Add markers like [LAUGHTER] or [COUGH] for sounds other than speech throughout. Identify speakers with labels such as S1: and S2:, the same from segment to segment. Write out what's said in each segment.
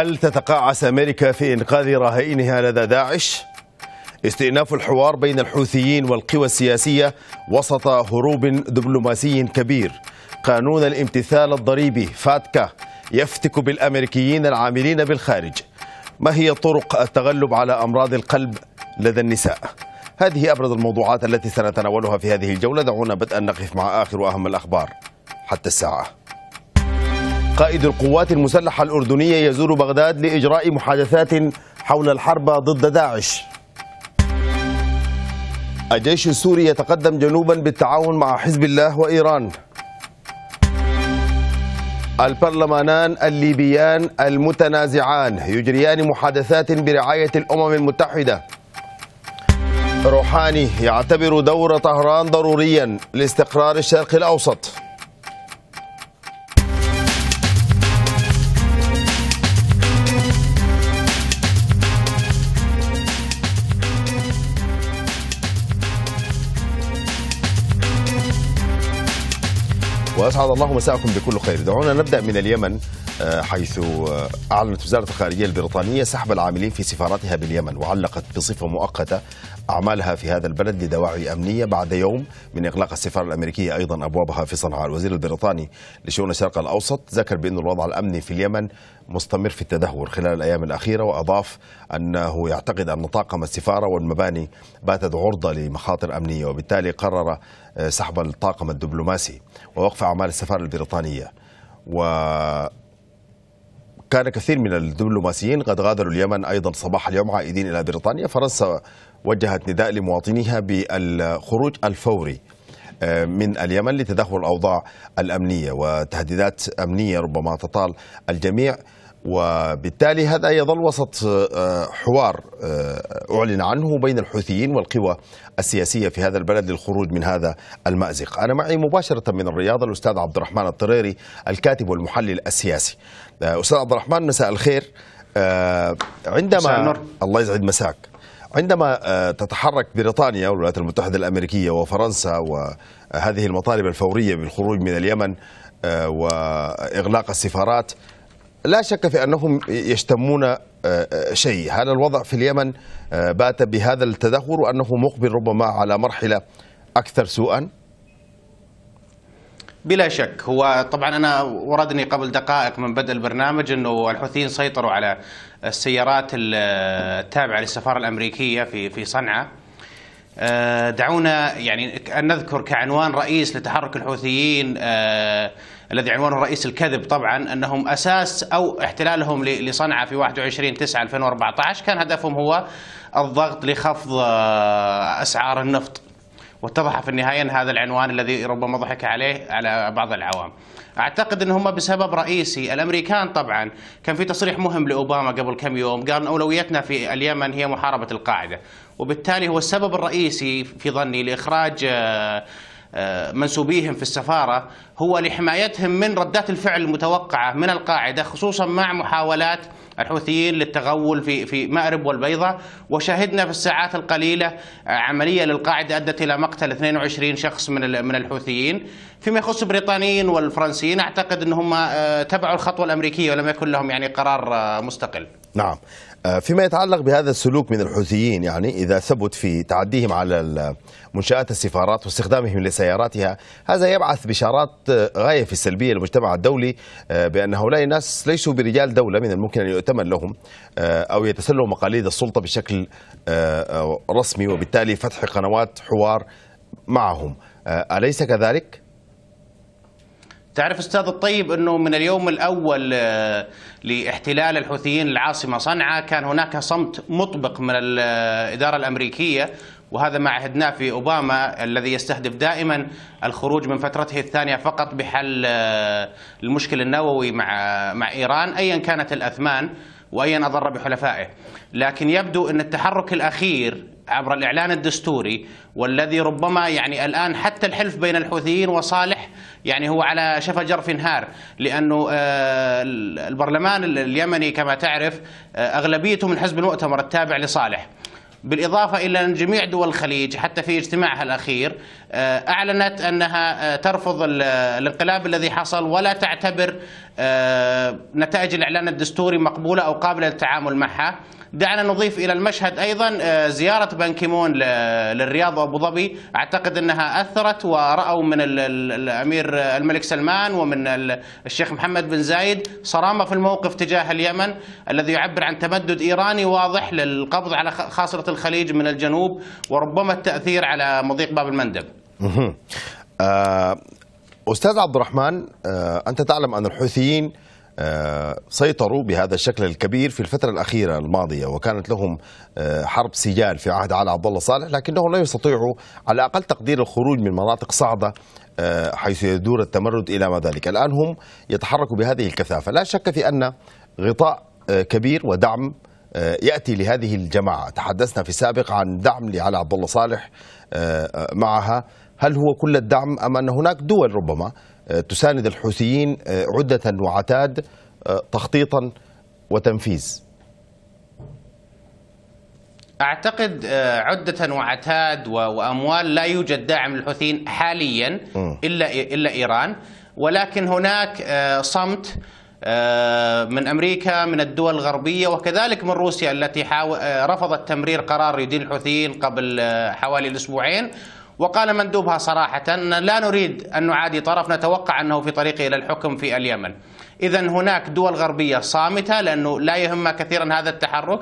S1: هل تتقاعس أمريكا في إنقاذ رهائنها لدى داعش؟ استئناف الحوار بين الحوثيين والقوى السياسية وسط هروب دبلوماسي كبير قانون الامتثال الضريبي فاتكا يفتك بالأمريكيين العاملين بالخارج ما هي طرق التغلب على أمراض القلب لدى النساء؟ هذه أبرز الموضوعات التي سنتناولها في هذه الجولة دعونا بدءا نقف مع آخر وأهم الأخبار حتى الساعة قائد القوات المسلحة الأردنية يزور بغداد لإجراء محادثات حول الحرب ضد داعش الجيش السوري يتقدم جنوبا بالتعاون مع حزب الله وإيران البرلمانان الليبيان المتنازعان يجريان محادثات برعاية الأمم المتحدة روحاني يعتبر دور طهران ضروريا لاستقرار الشرق الأوسط وأسعد الله مساءكم بكل خير دعونا نبدأ من اليمن آه، حيث آه، أعلنت وزارة الخارجية البريطانية سحب العاملين في سفاراتها باليمن وعلقت بصفة مؤقتة أعمالها في هذا البلد لدواعي أمنية بعد يوم من إغلاق السفارة الأمريكية أيضا أبوابها في صنعاء الوزير البريطاني لشؤون الشرق الأوسط ذكر بأن الوضع الأمني في اليمن مستمر في التدهور خلال الأيام الأخيرة وأضاف أنه يعتقد أن طاقم السفارة والمباني باتت عرضة لمخاطر أمنية وبالتالي قرر آه، سحب الطاقم الدبلوماسي ووقف أعمال السفارة البريطانية و كان كثير من الدبلوماسيين قد غادروا اليمن أيضا صباح اليوم عائدين إلى بريطانيا فرنسا وجهت نداء لمواطنيها بالخروج الفوري آه، من اليمن لتدهور الأوضاع الأمنية وتهديدات أمنية ربما تطال الجميع وبالتالي هذا يظل وسط آه، حوار آه، أعلن عنه بين الحوثيين والقوى السياسية في هذا البلد للخروج من هذا المأزق أنا معي مباشرة من الرياض الأستاذ عبد الرحمن الطريري الكاتب والمحلل السياسي آه، أستاذ عبد الرحمن مساء الخير عندما الله يسعد مساك عندما تتحرك بريطانيا والولايات المتحدة الأمريكية وفرنسا وهذه المطالب الفورية بالخروج من اليمن وإغلاق السفارات لا شك في أنهم يشتمون آه، آه، شيء هذا الوضع في اليمن آه، بات بهذا التدهور وأنه مقبل ربما على مرحلة أكثر سوءا
S2: بلا شك هو طبعا انا وردني قبل دقائق من بدء البرنامج انه الحوثيين سيطروا على السيارات التابعه للسفاره الامريكيه في في صنعاء دعونا يعني ان نذكر كعنوان رئيس لتحرك الحوثيين الذي عنوانه رئيس الكذب طبعا أنهم أساس أو احتلالهم لصنعاء في 21 9 2014 كان هدفهم هو الضغط لخفض آه، أسعار النفط واتضح في النهاية أن هذا العنوان الذي ربما ضحك عليه على بعض العوام أعتقد أن هم بسبب رئيسي الأمريكان طبعا كان في تصريح مهم لأوباما قبل كم يوم قال أولويتنا في اليمن هي محاربة القاعدة وبالتالي هو السبب الرئيسي في ظني لإخراج آه، آه، منسوبيهم في السفارة هو لحمايتهم من ردات الفعل المتوقعة من القاعدة خصوصا مع محاولات الحوثيين للتغول في في مأرب والبيضة وشهدنا في الساعات القليلة عملية للقاعدة أدت إلى مقتل 22 شخص من من الحوثيين فيما يخص البريطانيين والفرنسيين أعتقد أنهم آه، تبعوا الخطوة الأمريكية ولم يكن لهم يعني قرار آه، مستقل
S1: نعم آه، فيما يتعلق بهذا السلوك من الحوثيين يعني إذا ثبت في تعديهم على منشآت السفارات واستخدامهم لسياراتها هذا يبعث بشارات آه، غاية في السلبية للمجتمع الدولي آه، بأن هؤلاء الناس ليسوا برجال دولة من الممكن أن يؤتمن لهم أو يتسلوا مقاليد السلطة بشكل رسمي وبالتالي فتح قنوات حوار معهم أليس كذلك؟
S2: تعرف استاذ الطيب انه من اليوم الاول آه، لاحتلال الحوثيين العاصمه صنعاء كان هناك صمت مطبق من الاداره آه، الامريكيه وهذا ما عهدناه في اوباما الذي يستهدف دائما الخروج من فترته الثانيه فقط بحل آه، المشكل النووي مع مع ايران ايا كانت الاثمان وايا اضر بحلفائه لكن يبدو ان التحرك الاخير عبر الاعلان الدستوري والذي ربما يعني الان حتى الحلف بين الحوثيين وصالح يعني هو على شفا جرف هار لأنه آه، البرلمان اليمني كما تعرف آه، أغلبيته من حزب المؤتمر التابع لصالح بالإضافة إلى أن جميع دول الخليج حتى في اجتماعها الأخير آه، أعلنت أنها ترفض الانقلاب الذي حصل ولا تعتبر نتائج الإعلان الدستوري مقبولة أو قابلة للتعامل معها دعنا نضيف الى المشهد ايضا آه، زياره بنكيمون للرياض وابو ظبي اعتقد انها اثرت وراوا من الامير آه، الملك سلمان ومن الشيخ محمد بن زايد صرامه في الموقف تجاه اليمن الذي يعبر عن تمدد ايراني واضح للقبض على خاصره الخليج من الجنوب وربما التاثير على مضيق باب المندب.
S1: آه، استاذ عبد الرحمن انت تعلم ان الحوثيين آه، سيطروا بهذا الشكل الكبير في الفترة الأخيرة الماضية وكانت لهم آه، حرب سجال في عهد علي عبد الله صالح لكنهم لا يستطيعوا على أقل تقدير الخروج من مناطق صعبة آه، حيث يدور التمرد إلى ما ذلك الآن هم يتحركوا بهذه الكثافة لا شك في أن غطاء كبير ودعم ياتي لهذه الجماعه، تحدثنا في السابق عن دعم لعلي عبد الله صالح معها، هل هو كل الدعم ام ان هناك دول ربما تساند الحوثيين آه، عدة وعتاد آه، تخطيطا وتنفيذ
S2: اعتقد آه، عده وعتاد واموال لا يوجد داعم للحوثيين حاليا الا الا ايران ولكن هناك صمت من امريكا من الدول الغربيه وكذلك من روسيا التي رفضت تمرير قرار يدين الحوثيين قبل حوالي اسبوعين وقال مندوبها صراحة لا نريد أن نعادي طرف نتوقع أنه في طريقه إلى الحكم في اليمن إذا هناك دول غربية صامتة لأنه لا يهمها كثيرا هذا التحرك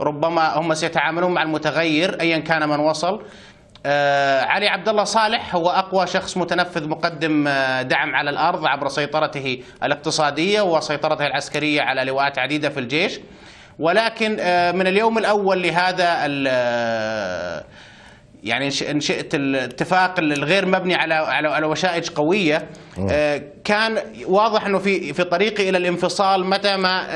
S2: ربما هم سيتعاملون مع المتغير أيا كان من وصل آه علي عبد الله صالح هو اقوى شخص متنفذ مقدم آه، دعم على الارض عبر سيطرته الاقتصاديه وسيطرته العسكريه على لواءات عديده في الجيش ولكن آه من اليوم الاول لهذا آه، يعني ان شئت الاتفاق الغير مبني على على على وشائج قويه آه، كان واضح انه في في طريقه الى الانفصال متى ما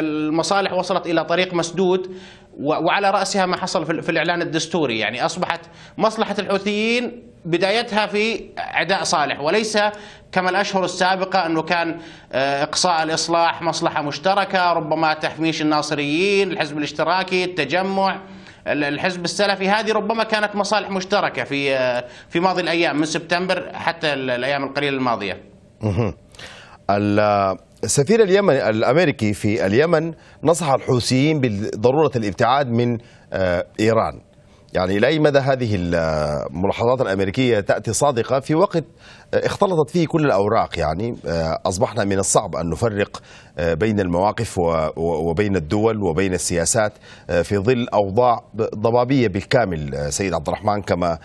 S2: المصالح وصلت الى طريق مسدود وعلى راسها ما حصل في الاعلان الدستوري يعني اصبحت مصلحه الحوثيين بدايتها في عداء صالح وليس كما الاشهر السابقه انه كان آه، اقصاء الاصلاح مصلحه مشتركه ربما تحميش الناصريين الحزب الاشتراكي التجمع الحزب السلفي هذه ربما كانت مصالح مشتركة في آه، في ماضي الأيام من سبتمبر حتى الأيام القليلة الماضية
S1: السفير اليمن الأمريكي في اليمن نصح الحوثيين بضرورة الابتعاد من آه، إيران يعني إلى أي مدى هذه الملاحظات الأمريكية تأتي صادقة في وقت آه، اختلطت فيه كل الأوراق يعني آه، أصبحنا من الصعب أن نفرق آه، بين المواقف وبين الدول وبين السياسات في ظل أوضاع ضبابية بالكامل سيد عبد الرحمن كما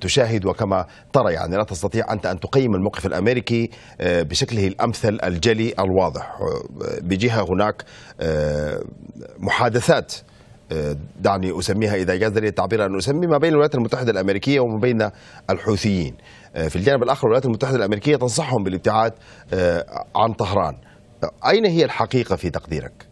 S1: تشاهد وكما ترى يعني لا تستطيع أنت أن تقيم الموقف الأمريكي بشكله الأمثل الجلي الواضح بجهة هناك محادثات دعني اسميها اذا جاز لي التعبير ان اسمي ما بين الولايات المتحده الامريكيه وما بين الحوثيين. آه، في الجانب الاخر الولايات المتحده الامريكيه تنصحهم بالابتعاد آه، عن طهران. اين هي الحقيقه في تقديرك؟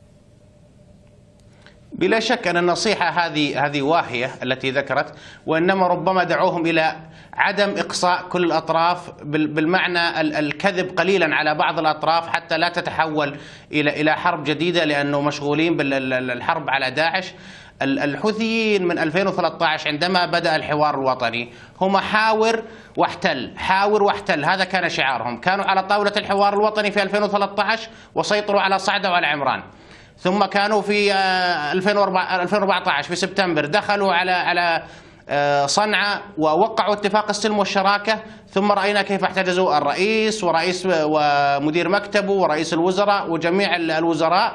S2: بلا شك أن النصيحة هذه هذه واهية التي ذكرت وإنما ربما دعوهم إلى عدم إقصاء كل الأطراف بالمعنى الكذب قليلا على بعض الأطراف حتى لا تتحول إلى إلى حرب جديدة لأنه مشغولين بالحرب على داعش الحوثيين من 2013 عندما بدأ الحوار الوطني هم حاور واحتل حاور واحتل هذا كان شعارهم كانوا على طاولة الحوار الوطني في 2013 وسيطروا على صعدة وعلى عمران ثم كانوا في 2014 آه، في سبتمبر دخلوا على على آه، صنعاء ووقعوا اتفاق السلم والشراكة ثم رأينا كيف احتجزوا الرئيس ورئيس ومدير مكتبه ورئيس الوزراء وجميع الوزراء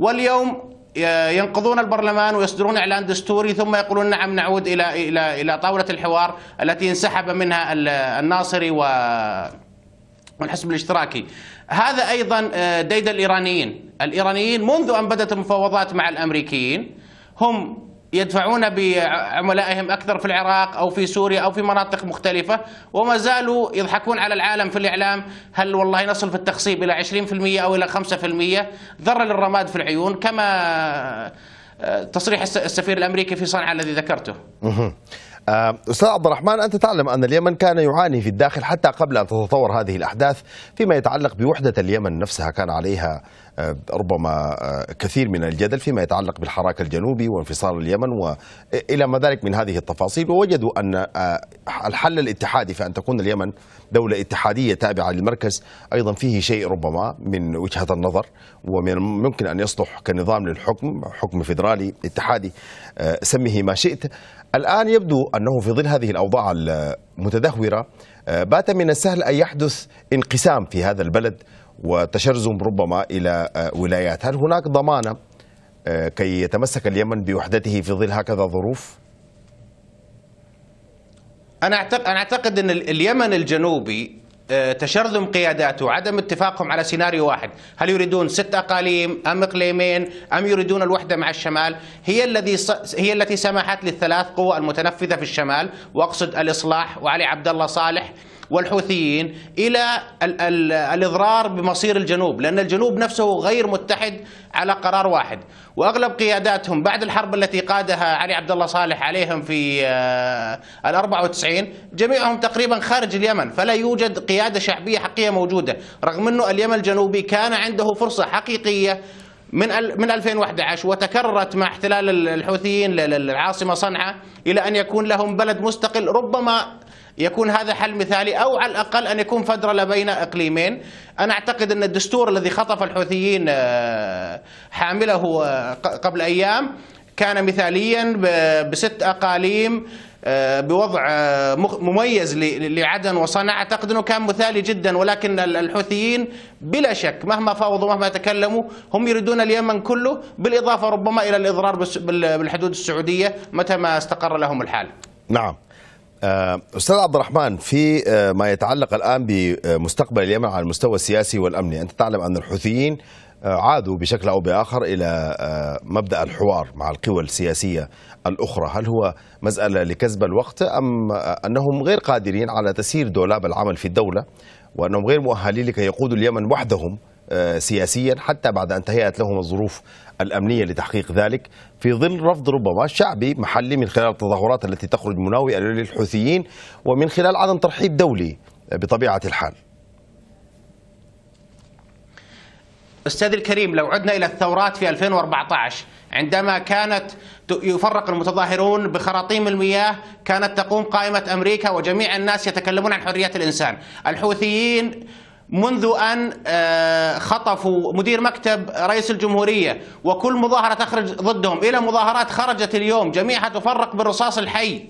S2: واليوم آه، ينقضون البرلمان ويصدرون اعلان دستوري ثم يقولون نعم نعود الى الى الى طاوله الحوار التي انسحب منها الناصري والحزب الاشتراكي هذا أيضا آه، ديد الإيرانيين الإيرانيين منذ أن بدأت المفاوضات مع الأمريكيين هم يدفعون بعملائهم أكثر في العراق أو في سوريا أو في مناطق مختلفة وما زالوا يضحكون على العالم في الإعلام هل والله نصل في التخصيب إلى 20% أو إلى 5% ذرة للرماد في العيون كما آه، تصريح السفير الأمريكي في صنعاء الذي ذكرته
S1: آه، أستاذ عبد الرحمن أنت تعلم أن اليمن كان يعاني في الداخل حتى قبل أن تتطور هذه الأحداث فيما يتعلق بوحدة اليمن نفسها كان عليها آه، ربما آه، كثير من الجدل فيما يتعلق بالحراك الجنوبي وانفصال اليمن وإلى آه، ما ذلك من هذه التفاصيل ووجدوا أن الحل الاتحادي في أن تكون اليمن دولة اتحادية تابعة للمركز أيضا فيه شيء ربما من وجهة النظر ومن ممكن أن يصلح كنظام للحكم حكم فيدرالي اتحادي سميه ما شئت الآن يبدو أنه في ظل هذه الأوضاع المتدهورة بات من السهل أن يحدث انقسام في هذا البلد وتشرذم ربما إلى آه، ولايات هل هناك ضمانة آه، كي يتمسك اليمن بوحدته في ظل هكذا ظروف؟
S2: أنا أعتقد, أنا أعتقد أن اليمن الجنوبي آه، تشرذم قياداته وعدم اتفاقهم على سيناريو واحد هل يريدون ست أقاليم أم إقليمين أم يريدون الوحدة مع الشمال هي, الذي هي التي سمحت للثلاث قوى المتنفذة في الشمال وأقصد الإصلاح وعلي عبد الله صالح والحوثيين إلى ال ال الإضرار بمصير الجنوب لأن الجنوب نفسه غير متحد على قرار واحد وأغلب قياداتهم بعد الحرب التي قادها علي عبد الله صالح عليهم في آه، ال 94 جميعهم تقريبا خارج اليمن فلا يوجد قيادة شعبية حقيقية موجودة رغم أنه اليمن الجنوبي كان عنده فرصة حقيقية من من 2011 وتكررت مع احتلال الحوثيين للعاصمه صنعاء الى ان يكون لهم بلد مستقل ربما يكون هذا حل مثالي أو على الأقل أن يكون فدرة بين إقليمين أنا أعتقد أن الدستور الذي خطف الحوثيين آه، حامله آه، قبل أيام كان مثاليا بست أقاليم آه، بوضع مميز لعدن وصنعاء اعتقد انه كان مثالي جدا ولكن الحوثيين بلا شك مهما فاوضوا مهما تكلموا هم يريدون اليمن كله بالاضافه ربما الى الاضرار بالحدود السعوديه متى ما استقر لهم الحال.
S1: نعم. آه، استاذ عبد الرحمن في آه، ما يتعلق الان بمستقبل اليمن على المستوى السياسي والامني، انت تعلم ان الحوثيين آه، عادوا بشكل او باخر الى مبدا الحوار مع القوى السياسيه الاخرى، هل هو مساله لكسب الوقت ام انهم غير قادرين على تسيير دولاب العمل في الدوله وانهم غير مؤهلين لكي يقودوا اليمن وحدهم سياسيا حتى بعد ان تهيأت لهم الظروف الأمنية لتحقيق ذلك في ظل رفض ربما شعبي محلي من خلال التظاهرات التي تخرج مناوئة للحوثيين ومن خلال عدم ترحيب دولي بطبيعة الحال
S2: أستاذ الكريم لو عدنا إلى الثورات في 2014 عندما كانت يفرق المتظاهرون بخراطيم المياه كانت تقوم قائمة أمريكا وجميع الناس يتكلمون عن حرية الإنسان الحوثيين منذ أن آه، خطفوا مدير مكتب رئيس الجمهورية وكل مظاهرة تخرج ضدهم إلى مظاهرات خرجت اليوم جميعها تفرق بالرصاص الحي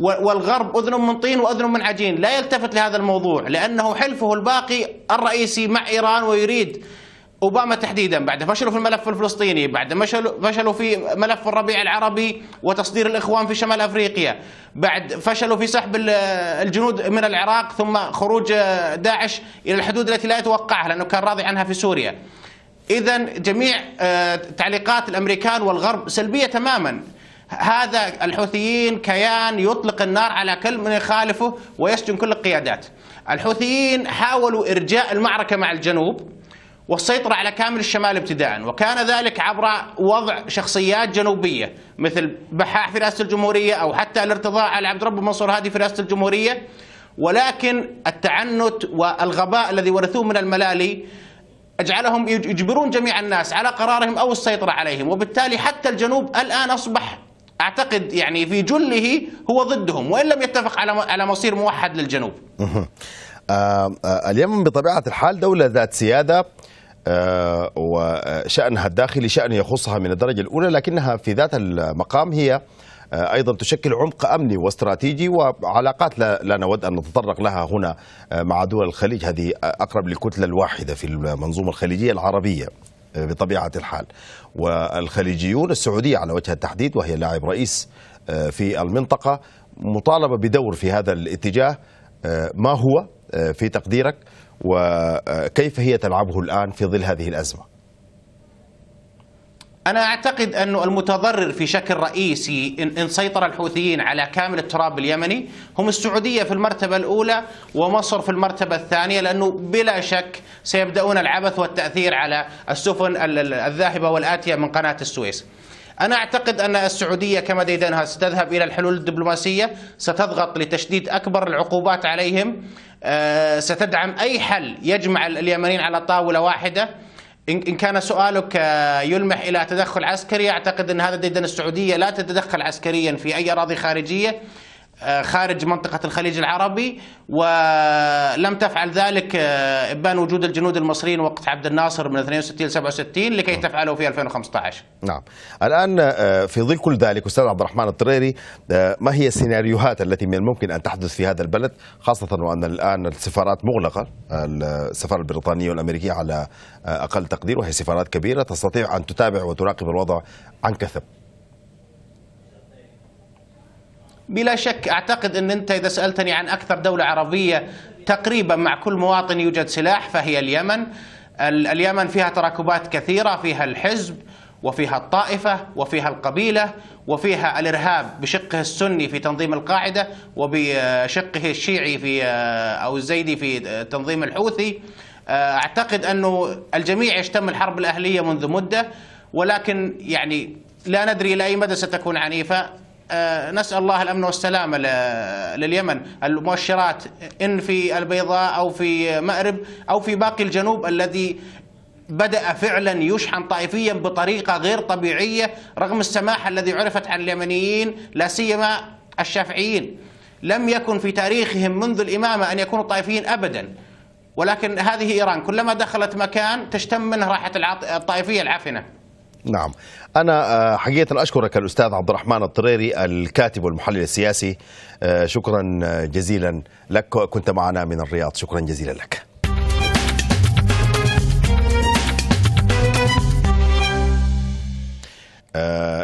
S2: والغرب أذن من طين وأذن من عجين لا يلتفت لهذا الموضوع لأنه حلفه الباقي الرئيسي مع إيران ويريد أوباما تحديدا بعد فشلوا في الملف الفلسطيني بعد فشلوا في ملف الربيع العربي وتصدير الإخوان في شمال أفريقيا بعد فشلوا في سحب الجنود من العراق ثم خروج داعش إلى الحدود التي لا يتوقعها لأنه كان راضي عنها في سوريا إذا جميع آه، تعليقات الأمريكان والغرب سلبية تماما هذا الحوثيين كيان يطلق النار على كل من يخالفه ويسجن كل القيادات الحوثيين حاولوا إرجاء المعركة مع الجنوب والسيطرة على كامل الشمال ابتداء وكان ذلك عبر وضع شخصيات جنوبية مثل بحاح في رئاسة الجمهورية أو حتى الارتضاء على عبد رب منصور هادي في رئاسة الجمهورية ولكن التعنت والغباء الذي ورثوه من الملالي اجعلهم يجبرون جميع الناس على قرارهم او السيطره عليهم وبالتالي حتى الجنوب الان اصبح اعتقد يعني في جله هو ضدهم وان لم يتفق على مصير موحد للجنوب.
S1: آه، آه، اليمن بطبيعه الحال دوله ذات سياده آه، وشأنها الداخلي شأن يخصها من الدرجة الأولى لكنها في ذات المقام هي آه، ايضا تشكل عمق امني واستراتيجي وعلاقات لا, لا نود ان نتطرق لها هنا آه، مع دول الخليج هذه اقرب لكتله الواحده في المنظومه الخليجيه العربيه بطبيعه الحال والخليجيون السعوديه على وجه التحديد وهي لاعب رئيس في المنطقه مطالبه بدور في هذا الاتجاه ما هو في تقديرك وكيف هي تلعبه الآن في ظل هذه
S2: الأزمة أنا أعتقد أن المتضرر في شكل رئيسي إن, إن سيطر الحوثيين على كامل التراب اليمني هم السعودية في المرتبة الأولى ومصر في المرتبة الثانية لأنه بلا شك سيبدأون العبث والتأثير على السفن الذاهبة والآتية من قناة السويس أنا أعتقد أن السعودية كما ديدنها ستذهب إلى الحلول الدبلوماسية ستضغط لتشديد أكبر العقوبات عليهم آه، ستدعم أي حل يجمع اليمنيين على طاولة واحدة إن كان سؤالك آه، يلمح إلى تدخل عسكري أعتقد أن هذا ديدن السعودية لا تتدخل عسكريا في أي أراضي خارجية آه، خارج منطقة الخليج العربي ولم تفعل ذلك آه، إبان وجود الجنود المصريين وقت عبد الناصر من 62 ل 67 لكي نعم. تفعله في 2015
S1: نعم الآن آه، في ظل كل ذلك أستاذ عبد الرحمن الطريري ما هي السيناريوهات التي من الممكن أن تحدث في هذا البلد خاصة وأن الآن السفارات مغلقة السفارة البريطانية والأمريكية على أقل تقدير وهي سفارات كبيرة تستطيع أن تتابع وتراقب الوضع عن كثب
S2: بلا شك أعتقد أن أنت إذا سألتني عن أكثر دولة عربية تقريبا مع كل مواطن يوجد سلاح فهي اليمن اليمن فيها تراكبات كثيرة فيها الحزب وفيها الطائفة وفيها القبيلة وفيها الإرهاب بشقه السني في تنظيم القاعدة وبشقه الشيعي في آه، أو الزيدي في آه، تنظيم الحوثي آه، أعتقد أنه الجميع يشتم الحرب الأهلية منذ مدة ولكن يعني لا ندري إلى أي مدى ستكون عنيفة آه، نسأل الله الأمن والسلامة لليمن المؤشرات إن في البيضاء أو في مأرب أو في باقي الجنوب الذي بدأ فعلا يشحن طائفيا بطريقة غير طبيعية رغم السماحة الذي عرفت عن اليمنيين لا سيما الشافعيين لم يكن في تاريخهم منذ الإمامة أن يكونوا طائفيين أبدا ولكن هذه إيران كلما دخلت مكان تشتم منه راحة الطائفية العفنة
S1: نعم أنا آه، حقيقة أشكرك الأستاذ عبد الرحمن الطريري الكاتب والمحلل السياسي آه، شكرا آه، جزيلا لك كنت معنا من الرياض شكرا جزيلا لك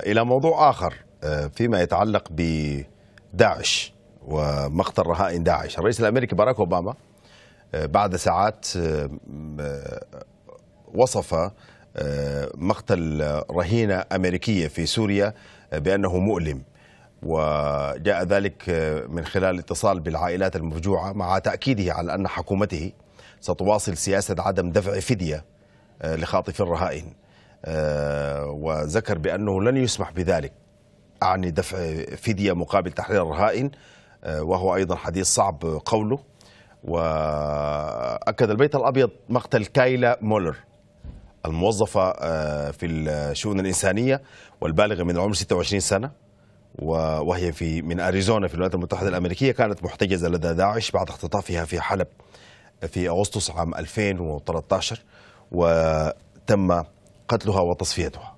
S1: إلى موضوع آخر فيما يتعلق بداعش ومقتل رهائن داعش الرئيس الأمريكي باراك أوباما بعد ساعات وصف مقتل رهينة أمريكية في سوريا آه، بأنه مؤلم وجاء ذلك آه، من خلال اتصال بالعائلات المفجوعة مع تأكيده على أن حكومته ستواصل سياسة عدم دفع فدية آه، لخاطف الرهائن وذكر بأنه لن يسمح بذلك أعني دفع فدية مقابل تحرير الرهائن وهو أيضا حديث صعب قوله وأكد البيت الأبيض مقتل كايلا مولر الموظفة آه، في الشؤون الإنسانية والبالغة من العمر 26 سنة وهي في من أريزونا في الولايات المتحدة الأمريكية كانت محتجزة لدى داعش بعد اختطافها في حلب في أغسطس عام 2013 وتم قتلها وتصفيتها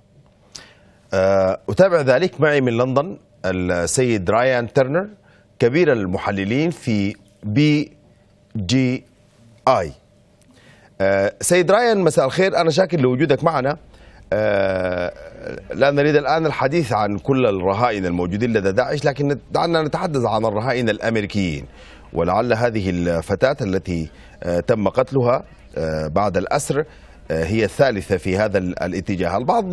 S1: آه، أتابع ذلك معي من لندن السيد رايان ترنر كبير المحللين في بي جي آي آه، سيد رايان مساء الخير أنا شاكر لوجودك معنا آه، لا نريد الآن الحديث عن كل الرهائن الموجودين لدى داعش لكن دعنا نتحدث عن الرهائن الأمريكيين ولعل هذه الفتاة التي آه، تم قتلها بعد الأسر هي الثالثة في هذا الاتجاه البعض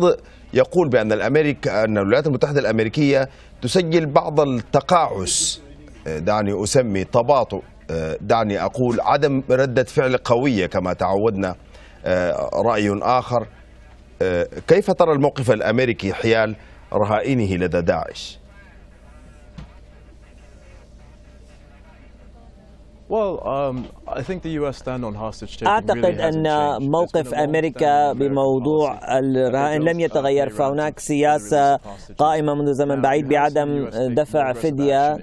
S1: يقول بأن الأمريك أن الولايات المتحدة الأمريكية تسجل بعض التقاعس دعني أسمي تباطؤ آه، دعني أقول عدم ردة فعل قوية كما تعودنا آه، رأي آخر آه، كيف ترى الموقف الأمريكي حيال رهائنه لدى داعش؟
S3: Um, أعتقد أن موقف أمريكا بموضوع uh, الرهائن لم uh, يتغير فهناك سياسة قائمة منذ زمن بعيد بعدم دفع فدية uh,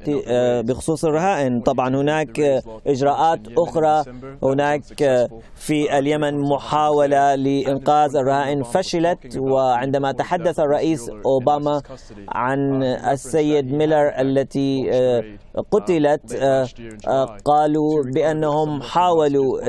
S3: بخصوص الرهائن طبعا هناك إجراءات أخرى هناك في اليمن محاولة لإنقاذ الرهائن فشلت وعندما تحدث الرئيس أوباما عن السيد ميلر التي um, قتلت قالوا قالوا بأنهم حاولوا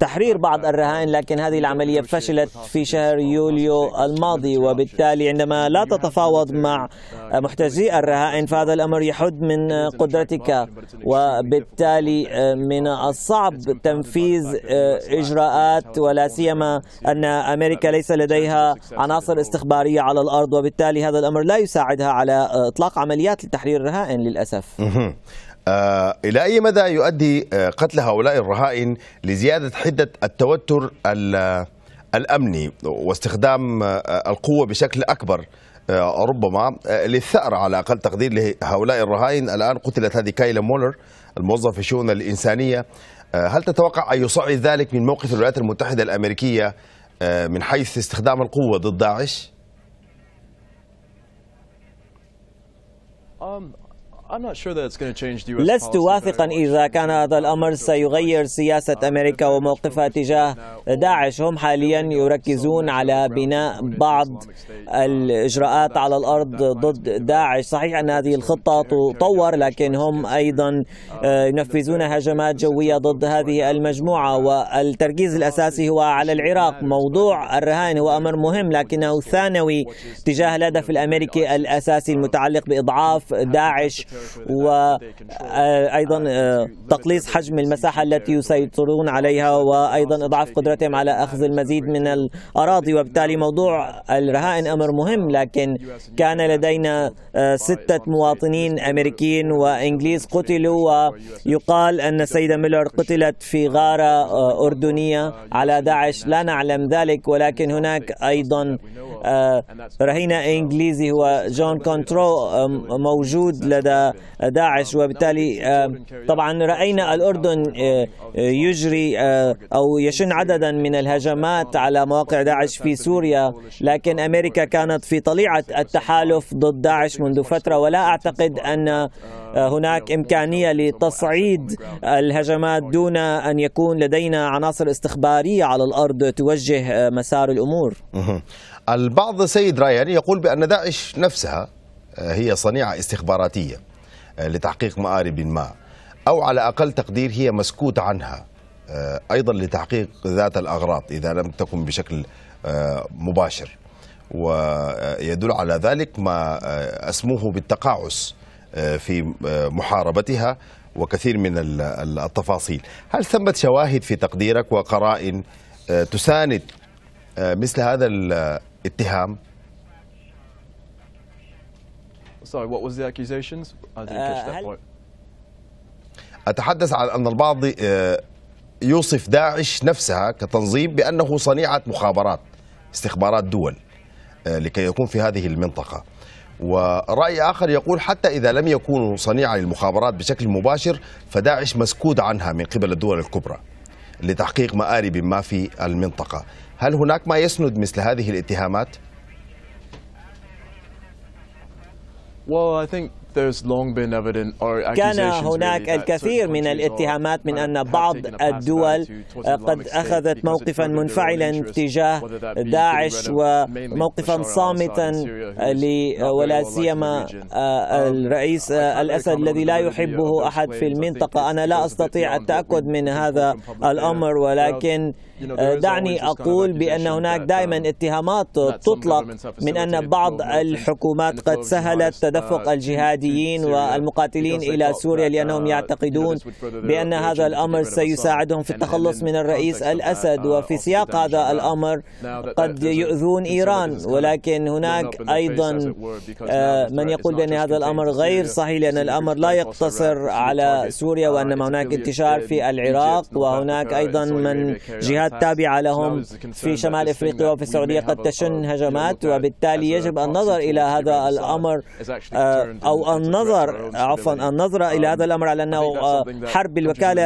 S3: تحرير بعض الرهائن لكن هذه العملية فشلت في شهر يوليو الماضي وبالتالي عندما لا تتفاوض مع محتجي الرهائن فهذا الأمر يحد من قدرتك وبالتالي آه، من الصعب تنفيذ آه، إجراءات ولا سيما أن أمريكا ليس لديها عناصر استخبارية على الأرض وبالتالي هذا الأمر لا يساعدها على إطلاق عمليات لتحرير الرهائن للأسف
S1: آه، إلى أي مدى يؤدي آه، قتل هؤلاء الرهائن لزيادة حدة التوتر آه، الأمني واستخدام القوة بشكل أكبر ربما للثأر على أقل تقدير لهؤلاء الرهائن الآن قتلت هذه كايلا مولر الموظف في الشؤون الإنسانية هل تتوقع أن يصعد ذلك من موقف الولايات المتحدة الأمريكية من حيث استخدام القوة ضد داعش؟
S4: لست واثقا
S3: إذا كان هذا الأمر سيغير سياسة uh, أمريكا وموقفها تجاه داعش هم حاليا يركزون على بناء بعض uh, الإجراءات على الأرض ضد داعش صحيح أن هذه الخطة تطور لكن هم أيضا uh, آه، ينفذون هجمات جوية ضد هذه المجموعة والتركيز الأساسي هو على العراق موضوع الرهائن هو أمر مهم لكنه ثانوي تجاه الهدف الأمريكي الأساسي المتعلق بإضعاف داعش وأيضا تقليص حجم المساحة التي يسيطرون عليها وأيضا إضعاف قدرتهم على أخذ المزيد من الأراضي وبالتالي موضوع الرهائن أمر مهم لكن كان لدينا ستة مواطنين أمريكيين وإنجليز قتلوا ويقال أن السيدة ميلر قتلت في غارة أردنية على داعش لا نعلم ذلك ولكن هناك أيضا رهينة إنجليزي هو جون كونترو موجود لدى داعش وبالتالي آه، طبعا رأينا الأردن آه، يجري آه، أو يشن عددا من الهجمات على مواقع داعش في سوريا لكن أمريكا كانت في طليعة التحالف ضد داعش منذ فترة ولا أعتقد أن هناك إمكانية لتصعيد الهجمات دون أن يكون لدينا عناصر استخبارية على الأرض توجه مسار الأمور البعض سيد رايان يقول
S1: بأن داعش نفسها هي صنيعة استخباراتية آه، لتحقيق مآرب ما أو على أقل تقدير هي مسكوت عنها آه، أيضا لتحقيق ذات الأغراض إذا لم تكن بشكل آه، مباشر ويدل على ذلك ما أسموه بالتقاعس في محاربتها وكثير من التفاصيل هل ثمت شواهد في تقديرك وقرائن تساند مثل هذا الاتهام؟
S4: Sorry, what was the accusations? I didn't catch آه، that point.
S1: أتحدث عن أن البعض آه، يوصف داعش نفسها كتنظيم بأنه صنيعة مخابرات استخبارات دول آه، لكي يكون في هذه المنطقة ورأي آخر يقول حتى إذا لم يكونوا صنيعة للمخابرات بشكل مباشر فداعش مسكود عنها من قبل الدول الكبرى لتحقيق مآرب ما في المنطقة هل هناك ما يسند مثل هذه الاتهامات؟
S4: كان هناك الكثير من الاتهامات من أن بعض الدول قد أخذت
S3: موقفا منفعلا تجاه داعش وموقفا صامتا ولا سيما آه، um, الرئيس الأسد الذي لا يحبه أحد في المنطقة أنا لا أستطيع التأكد من هذا الأمر ولكن آه، دعني أقول بأن هناك دائما uh, اتهامات تطلق من أن بعض الحكومات قد سهلت uh, تدفق الجهاديين والمقاتلين إلى oh, سوريا uh, لأنهم يعتقدون بأن هذا الأمر سيساعدهم في التخلص من الرئيس الأسد وفي سياق هذا الأمر قد يؤذون إيران ولكن هناك أيضا آه، من يقول بأن هذا الأمر غير صحيح لأن الأمر لا يقتصر على سوريا وإنما هناك انتشار في العراق وهناك أيضا من جهاد الجهات التابعة لهم في شمال إفريقيا وفي السعودية قد تشن هجمات وبالتالي يجب النظر إلى آه، um, هذا الأمر أو النظر عفوا النظرة إلى هذا الأمر آه، على أنه حرب الوكالة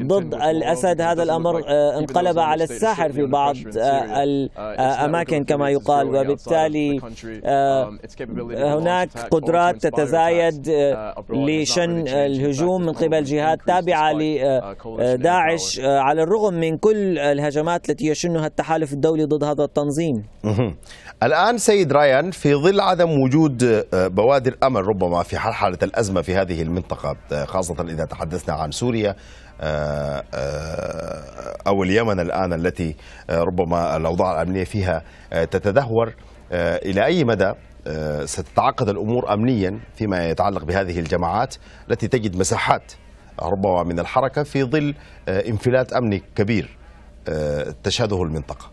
S3: ضد الأسد هذا الأمر انقلب على الساحر في بعض آه، uh, الأماكن كما يقال وبالتالي um, هناك قدرات تتزايد uh, لشن الهجوم من قبل جهات تابعة لداعش على الرغم من كل الهجمات التي يشنها التحالف الدولي ضد هذا التنظيم الآن سيد رايان في
S1: ظل عدم وجود آه، بوادر أمل ربما في حال حالة الأزمة في هذه المنطقة آه، خاصة إذا تحدثنا عن سوريا آه، أو اليمن الآن التي ربما الأوضاع الأمنية فيها تتدهور إلى أي مدى ستتعقد الأمور أمنيا فيما يتعلق بهذه الجماعات التي تجد مساحات ربما من الحركة في ظل انفلات أمني كبير آه، تشهده المنطقه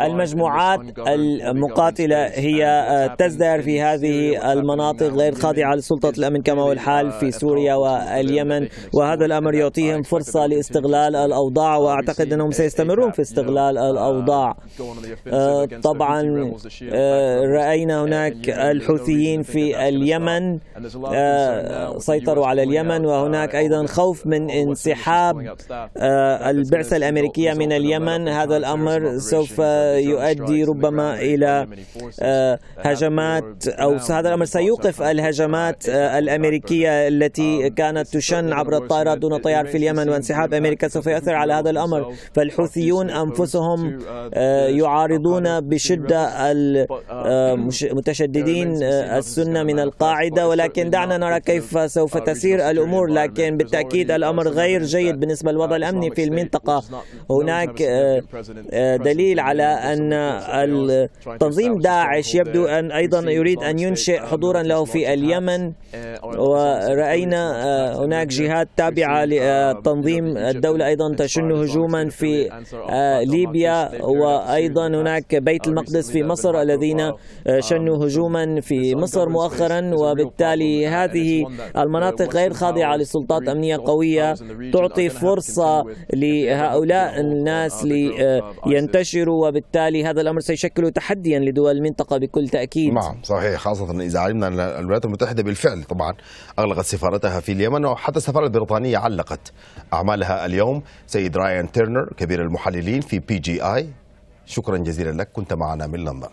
S4: المجموعات المقاتلة هي
S3: آه، تزدهر في هذه المناطق غير خاضعة لسلطة الأمن كما هو الحال uh, في سوريا واليمن وهذا الأمر يعطيهم فرصة لاستغلال الأوضاع وأعتقد أنهم سيستمرون في استغلال uh, الأوضاع آه، طبعا آه، رأينا هناك الحوثيين في اليمن سيطروا على اليمن uh, وهناك أيضا خوف من انسحاب البعثة الأمريكية من اليمن هذا الأمر سوف يؤدي ربما إلى آه، هجمات أو هذا الأمر سيوقف الهجمات آه، الأمريكية التي كانت تشن عبر الطائرات دون طيار في اليمن وانسحاب أمريكا سوف يؤثر على هذا الأمر فالحوثيون أنفسهم آه، يعارضون بشدة المتشددين السنة من القاعدة ولكن دعنا نرى كيف سوف تسير الأمور لكن بالتأكيد الأمر غير جيد بالنسبة للوضع الأمني في المنطقة هناك آه، آه، دليل على أن تنظيم داعش يبدو أن أيضا يريد أن ينشئ حضورا له في اليمن uh, ورأينا آه، uh, هناك جهات تابعة لتنظيم uh, الدولة أيضا تشن هجوما في ليبيا وأيضا هناك بيت المقدس في مصر الذين um, شنوا هجوما في مصر مؤخرا وبالتالي هذه المناطق غير خاضعة لسلطات أمنية قوية تعطي فرصة لهؤلاء الناس آه، لينتشروا آه، وبالتالي هذا الأمر سيشكل تحديا لدول المنطقة بكل تأكيد نعم
S1: صحيح خاصة إذا علمنا أن الولايات المتحدة بالفعل طبعا أغلقت سفارتها في اليمن وحتى السفارة البريطانية علقت أعمالها اليوم سيد رايان تيرنر كبير المحللين في بي جي آي شكرا جزيلا لك كنت معنا من لندن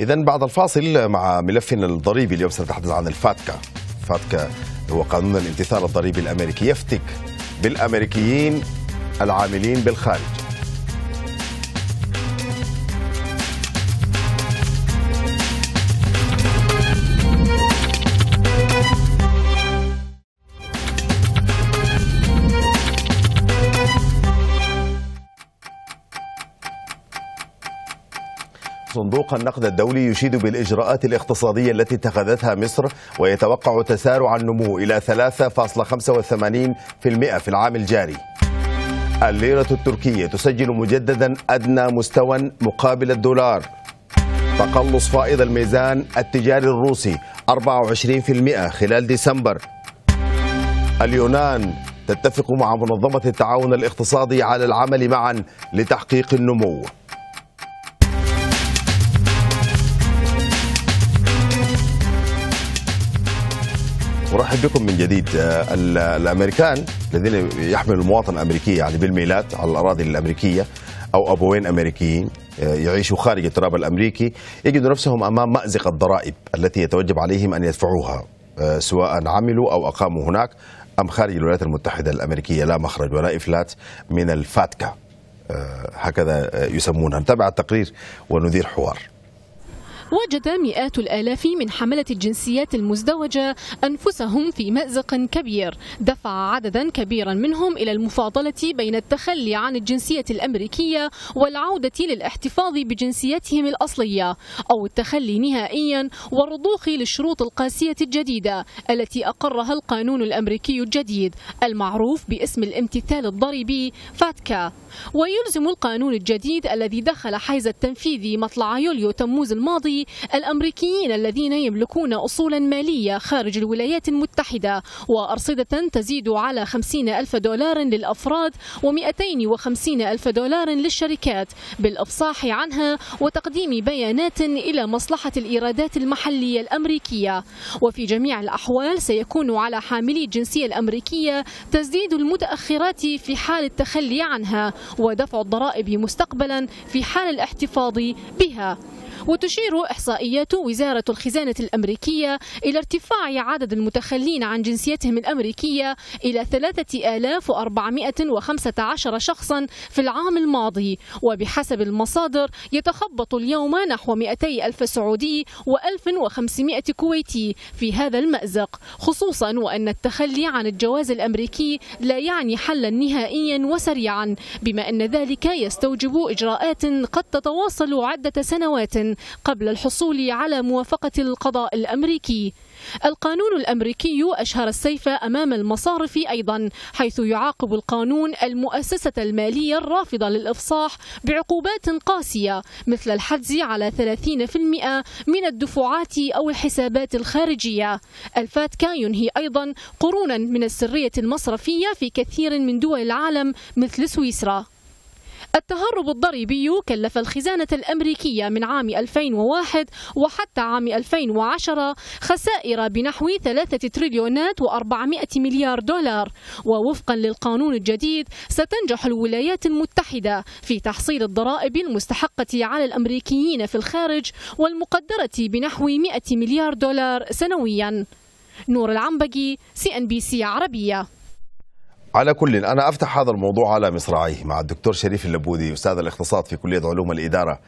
S1: إذا بعد الفاصل مع ملفنا الضريبي اليوم سنتحدث عن الفاتكا فاتكا هو قانون الامتثال الضريبي الامريكي يفتك بالامريكيين العاملين بالخارج صندوق النقد الدولي يشيد بالإجراءات الاقتصادية التي اتخذتها مصر ويتوقع تسارع النمو إلى 3.85% في العام الجاري الليرة التركية تسجل مجددا أدنى مستوى مقابل الدولار تقلص فائض الميزان التجاري الروسي 24% خلال ديسمبر اليونان تتفق مع منظمة التعاون الاقتصادي على العمل معا لتحقيق النمو ورحب بكم من جديد آه، الامريكان الذين يحملوا المواطن الامريكي يعني بالميلاد على الاراضي الامريكيه او ابوين امريكيين آه، يعيشوا خارج التراب الامريكي يجدوا نفسهم امام مازق الضرائب التي يتوجب عليهم ان يدفعوها آه، سواء عملوا او اقاموا هناك ام خارج الولايات المتحده الامريكيه لا مخرج ولا افلات من الفاتكا هكذا يسمونها نتابع التقرير ونذير حوار
S5: وجد مئات الآلاف من حملة الجنسيات المزدوجة أنفسهم في مأزق كبير دفع عددا كبيرا منهم إلى المفاضلة بين التخلي عن الجنسية الأمريكية والعودة للاحتفاظ بجنسيتهم الأصلية أو التخلي نهائيا والرضوخ للشروط القاسية الجديدة التي أقرها القانون الأمريكي الجديد المعروف باسم الامتثال الضريبي فاتكا ويلزم القانون الجديد الذي دخل حيز التنفيذ مطلع يوليو تموز الماضي الأصول الأمريكيين الذين يملكون أصولا مالية خارج الولايات المتحدة وأرصدة تزيد على 50 ألف دولار للأفراد و250 ألف دولار للشركات بالإفصاح عنها وتقديم بيانات إلى مصلحة الإيرادات المحلية الأمريكية وفي جميع الأحوال سيكون على حاملي الجنسية الأمريكية تسديد المتأخرات في حال التخلي عنها ودفع الضرائب مستقبلا في حال الاحتفاظ بها وتشير إحصائيات وزارة الخزانة الأمريكية إلى ارتفاع عدد المتخلين عن جنسيتهم الأمريكية إلى 3415 شخصا في العام الماضي وبحسب المصادر يتخبط اليوم نحو 200 ألف سعودي و1500 كويتي في هذا المأزق خصوصا وأن التخلي عن الجواز الأمريكي لا يعني حلا نهائيا وسريعا بما أن ذلك يستوجب إجراءات قد تتواصل عدة سنوات قبل الحصول على موافقة القضاء الأمريكي القانون الأمريكي أشهر السيف أمام المصارف أيضا حيث يعاقب القانون المؤسسة المالية الرافضة للإفصاح بعقوبات قاسية مثل الحجز على 30% من الدفعات أو الحسابات الخارجية الفاتكا ينهي أيضا قرونا من السرية المصرفية في كثير من دول العالم مثل سويسرا التهرب الضريبي كلف الخزانة الأمريكية من عام 2001 وحتى عام 2010 خسائر بنحو 3 تريليونات و400 مليار دولار ووفقا للقانون الجديد ستنجح الولايات المتحدة في تحصيل الضرائب المستحقة على الأمريكيين في الخارج والمقدرة بنحو 100 مليار دولار سنويا نور العنبجي سي ان بي سي عربيه
S1: على كل أنا أفتح هذا الموضوع على مصراعيه مع الدكتور شريف اللبودي أستاذ الاقتصاد في كلية علوم الإدارة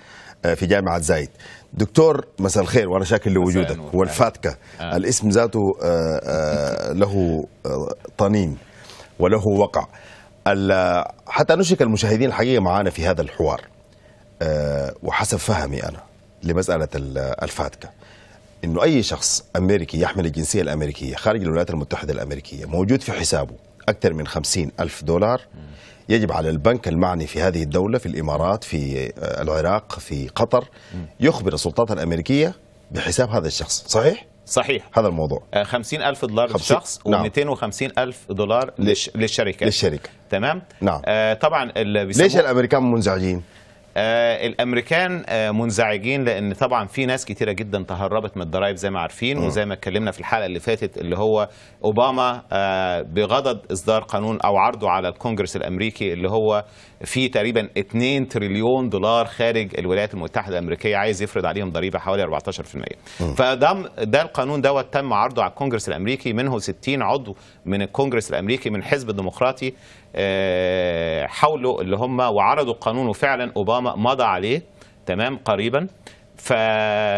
S1: آه، في جامعة زايد دكتور مساء الخير وأنا شاكر لوجودك والفاتكة آه. الاسم ذاته آه، آه، له طنين وله وقع حتى نشرك المشاهدين الحقيقة معانا في هذا الحوار وحسب فهمي أنا لمسألة الفاتكة انه اي شخص امريكي يحمل الجنسيه الامريكيه خارج الولايات المتحده الامريكيه موجود في حسابه أكثر من خمسين ألف دولار يجب على البنك المعني في هذه الدولة في الإمارات في آه، العراق في قطر يخبر السلطات الأمريكية بحساب هذا الشخص صحيح؟ صحيح هذا الموضوع
S6: 50 آه، ألف دولار للشخص نعم. و250 ألف دولار للشركة للشركة تمام؟ نعم آه طبعا اللي ليش الأمريكان منزعجين؟ آه، الامريكان آه، منزعجين لان طبعا في ناس كتيره جدا تهربت من الضرائب زي ما عارفين وزي ما اتكلمنا في الحلقه اللي فاتت اللي هو اوباما آه، بغضض اصدار قانون او عرضه على الكونجرس الامريكي اللي هو فيه تقريبا 2 تريليون دولار خارج الولايات المتحده الامريكيه عايز يفرض عليهم ضريبه حوالي 14% فده ده القانون دوت تم عرضه على الكونجرس الامريكي منه 60 عضو من الكونجرس الامريكي من الحزب الديمقراطي آه، حولوا اللي هم وعرضوا قانون وفعلا اوباما مضى عليه تمام قريبا ف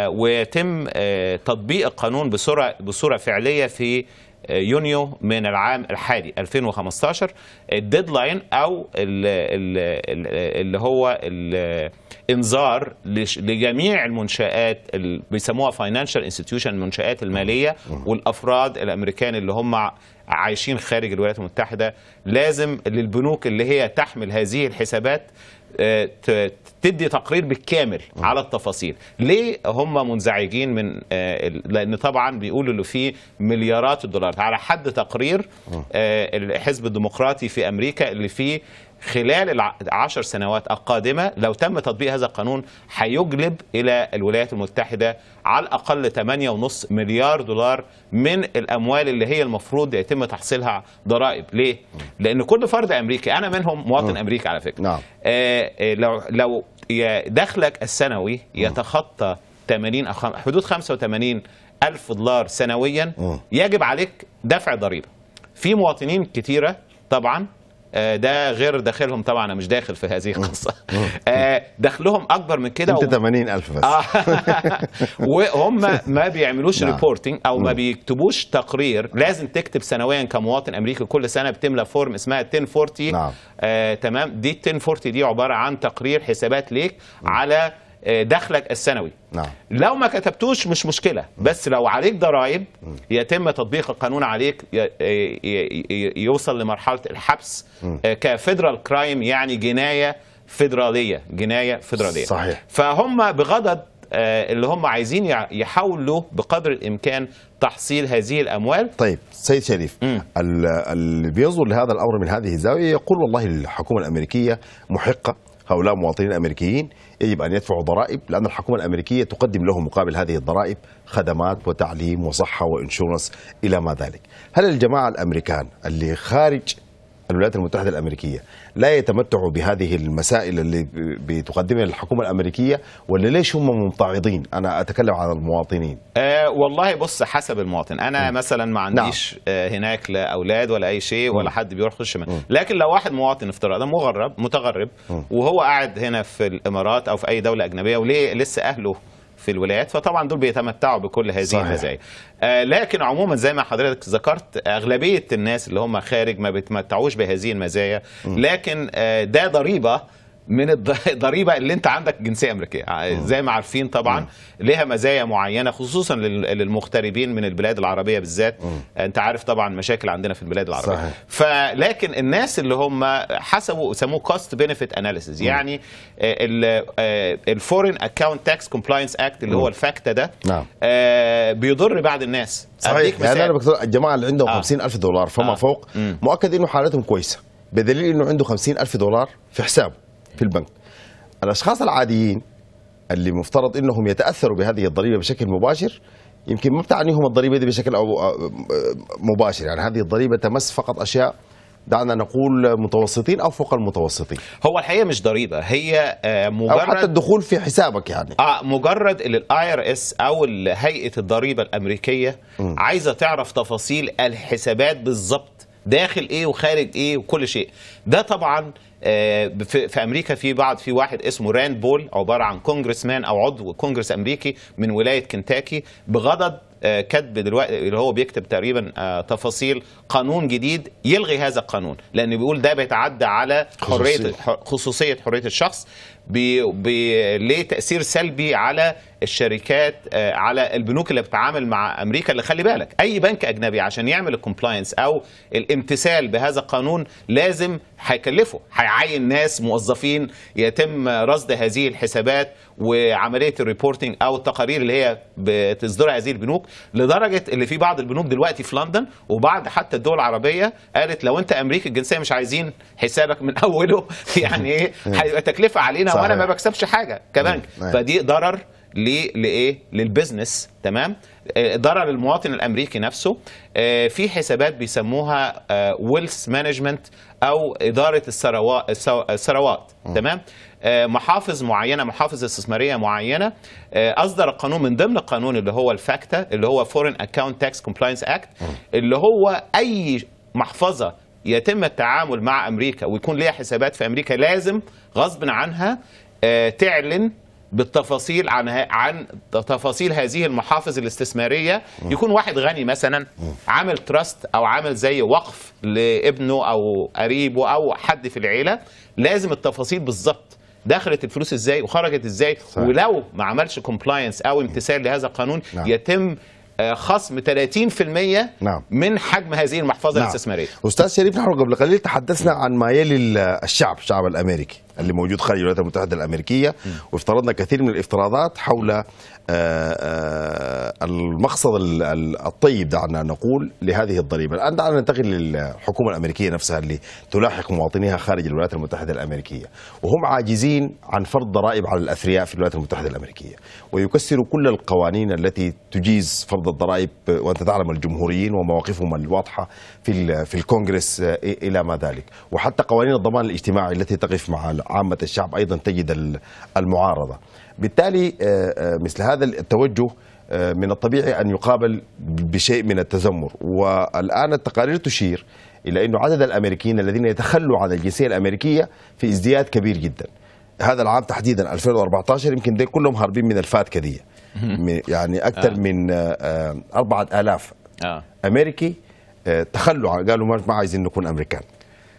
S6: ويتم آه، تطبيق القانون بصوره بصوره فعليه في آه، يونيو من العام الحالي 2015 الديدلاين او اللي هو الانذار لجميع المنشات اللي بيسموها فاينانشال انستتيوشن المنشات الماليه والافراد الامريكان اللي هم عايشين خارج الولايات المتحدة لازم للبنوك اللي هي تحمل هذه الحسابات آه، تدي تقرير بالكامل على التفاصيل ليه هم منزعجين من آه، لان طبعا بيقولوا اللي في مليارات الدولارات على حد تقرير آه، الحزب الديمقراطي في امريكا اللي فيه خلال العشر سنوات القادمة لو تم تطبيق هذا القانون هيجلب إلى الولايات المتحدة على الأقل 8.5 مليار دولار من الأموال اللي هي المفروض يتم تحصيلها ضرائب ليه؟ لأن كل فرد أمريكي أنا منهم مواطن أمريكي على فكرة نعم. آه, آه، لو لو دخلك السنوي يتخطى 80 أو حدود 85 ألف دولار سنويا يجب عليك دفع ضريبة في مواطنين كتيرة طبعا آه، ده غير داخلهم طبعا انا مش داخل في هذه القصه آه، دخلهم اكبر من كده انت 80000 بس آه. [LAUGHS] وهم ما [LAUGHS] بيعملوش ريبورتنج نعم. او ما بيكتبوش تقرير لازم تكتب سنويا كمواطن امريكي كل سنه بتملى فورم اسمها 1040 نعم. آه تمام دي 1040 دي عباره عن تقرير حسابات ليك على آه، دخلك السنوي نعم. لو ما كتبتوش مش مشكله بس لو عليك ضرائب يتم تطبيق القانون عليك آه، يوصل لمرحله الحبس آه، كفيدرال كرايم يعني جنايه فيدراليه جنايه فيدراليه صحيح فهم بغضب اللي هم عايزين يحاولوا بقدر الامكان تحصيل هذه الاموال
S1: طيب سيد شريف اللي بينظر لهذا الامر من هذه الزاويه يقول والله الحكومه الامريكيه محقه هؤلاء مواطنين أمريكيين يجب أن يدفعوا ضرائب لأن الحكومة الأمريكية تقدم لهم مقابل هذه الضرائب خدمات وتعليم وصحة وإنشورنس إلى ما ذلك هل الجماعة الأمريكان اللي خارج الولايات المتحدة الأمريكية لا يتمتعوا بهذه المسائل اللي بتقدمها الحكومة الأمريكية ولا ليش هم ممتعضين أنا أتكلم عن المواطنين
S6: أه والله بص حسب المواطن أنا م. مثلا ما نعم. عنديش نعم. هناك لا أولاد ولا أي شيء ولا م. حد بيروح الشمال م. لكن لو واحد مواطن افتراضا مغرب متغرب م. وهو قاعد هنا في الإمارات أو في أي دولة أجنبية وليه لسه أهله في الولايات فطبعا دول بيتمتعوا بكل هذه صحيح. المزايا آه، لكن عموما زي ما حضرتك ذكرت اغلبيه الناس اللي هم خارج ما بيتمتعوش بهذه المزايا لكن آه، ده ضريبه من الضريبه [LAUGHS] اللي انت عندك جنسيه امريكيه آه. زي ما عارفين طبعا ليها مزايا معينه خصوصا للمغتربين من البلاد العربيه بالذات انت عارف طبعا مشاكل عندنا في البلاد العربيه صحيح. فلكن الناس اللي هم حسبوا سموه كوست بينفيت اناليسيز يعني الفورين اكاونت تاكس كومبلاينس اكت اللي هو الفاكتا ده نعم. آه، بيضر بعض الناس صحيح يعني انا
S1: بكتر الجماعه اللي عندهم آه. 50000 دولار فما آه. فوق مؤكد انه حالتهم كويسه بدليل انه عنده 50000 دولار في حسابه في البنك الأشخاص العاديين اللي مفترض أنهم يتأثروا بهذه الضريبة بشكل مباشر يمكن ما بتعنيهم الضريبة دي بشكل أو مباشر يعني هذه الضريبة تمس فقط أشياء دعنا نقول متوسطين او فوق المتوسطين هو
S6: الحقيقه مش ضريبه هي آه، مجرد او حتى
S1: الدخول في حسابك يعني
S6: اه مجرد ان الاي ار اس او هيئه الضريبه الامريكيه م. عايزه تعرف تفاصيل الحسابات بالظبط داخل ايه وخارج ايه وكل شيء ده طبعا آه، في امريكا في بعض في واحد اسمه راند بول عباره عن كونجرس مان او عضو كونجرس امريكي من ولايه كنتاكي بغضب آه، كتب دلوقتي اللي هو بيكتب تقريبا آه، تفاصيل قانون جديد يلغي هذا القانون لان بيقول ده بيتعدى على حريه خصوصيه حريه الشخص ليه تاثير سلبي على الشركات آه، على البنوك اللي بتتعامل مع امريكا اللي خلي بالك اي بنك اجنبي عشان يعمل الكومبلاينس او الامتثال بهذا القانون لازم هيكلفه هيعين ناس موظفين يتم رصد هذه الحسابات وعمليه الريبورتنج او التقارير اللي هي بتصدرها هذه البنوك لدرجه اللي في بعض البنوك دلوقتي في لندن وبعض حتى الدول العربيه قالت لو انت امريكي الجنسيه مش عايزين حسابك من [LAUGHS] اوله يعني ايه [LAUGHS] هيبقى تكلفه علينا صحيح. وانا ما بكسبش حاجه كبنك فدي ضرر لايه للبزنس تمام آه، ضرر المواطن الامريكي نفسه آه، في حسابات بيسموها ويلث آه، مانجمنت او اداره الثروات الثروات تمام محافظ معينه محافظ استثماريه معينه اصدر قانون من ضمن القانون اللي هو الفاكتا اللي هو فورين اكاونت تاكس كومبلاينس اكت اللي هو اي محفظه يتم التعامل مع امريكا ويكون ليها حسابات في امريكا لازم غصب عنها آه، تعلن بالتفاصيل عن عن تفاصيل هذه المحافظ الاستثماريه يكون واحد غني مثلا عامل تراست او عامل زي وقف لابنه او قريبه او حد في العيله لازم التفاصيل بالظبط دخلت الفلوس ازاي وخرجت ازاي صحيح. ولو ما عملش كومبلاينس او امتثال لهذا القانون نعم. يتم آه، خصم 30% نعم. من حجم هذه المحفظه نعم. الاستثماريه.
S1: استاذ شريف نحن قبل قليل تحدثنا عن ما يلي الشعب الشعب الامريكي اللي موجود خارج الولايات المتحده الامريكيه وافترضنا كثير من الافتراضات حول آه، آه، المقصد الطيب دعنا نقول لهذه الضريبه الان دعنا ننتقل للحكومه الامريكيه نفسها اللي تلاحق مواطنيها خارج الولايات المتحده الامريكيه وهم عاجزين عن فرض ضرائب على الاثرياء في الولايات المتحده الامريكيه ويكسروا كل القوانين التي تجيز فرض الضرائب وانت تعلم الجمهوريين ومواقفهم الواضحه في في الكونغرس آه، الى ما ذلك وحتى قوانين الضمان الاجتماعي التي تقف مع عامة الشعب أيضا تجد المعارضة بالتالي آه، آه، مثل هذا التوجه آه، من الطبيعي أن يقابل بشيء من التذمر والآن التقارير تشير إلى أن عدد الأمريكيين الذين يتخلوا عن الجنسية الأمريكية في ازدياد كبير جدا هذا العام تحديدا 2014 يمكن دي كلهم هاربين من الفاتكة دي يعني أكثر من 4000 أمريكي تخلوا قالوا ما عايزين نكون أمريكان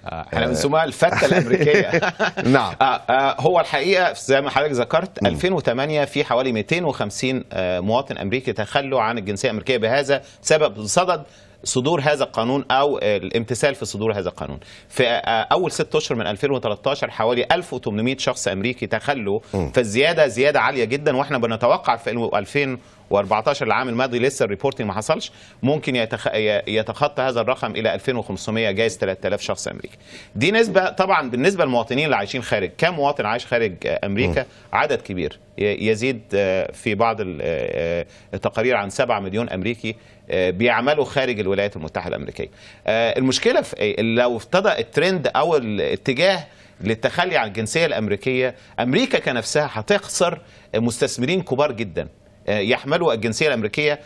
S1: آه، احنا بنسميها آه. الفته الامريكيه [LAUGHS] نعم
S6: آه، هو الحقيقه زي ما حضرتك ذكرت 2008 في حوالي 250 مواطن امريكي تخلوا عن الجنسيه الامريكيه بهذا سبب صدد صدور هذا القانون او الامتثال في صدور هذا القانون في اول ست اشهر من 2013 حوالي 1800 شخص امريكي تخلوا فالزياده زياده عاليه جدا واحنا بنتوقع في 2000 و14 العام الماضي لسه الريبورتنج ما حصلش ممكن يتخ... يتخطى هذا الرقم الى 2500 جايز 3000 شخص امريكي دي نسبه طبعا بالنسبه للمواطنين اللي عايشين خارج كم مواطن عايش خارج امريكا عدد كبير يزيد آه، في بعض آه، آه، التقارير عن 7 مليون امريكي بيعملوا خارج الولايات المتحده الامريكيه المشكله في إيه؟ لو ابتدى الترند او الاتجاه للتخلي عن الجنسيه الامريكيه امريكا كنفسها هتخسر مستثمرين كبار جدا يحمله الجنسيه الامريكيه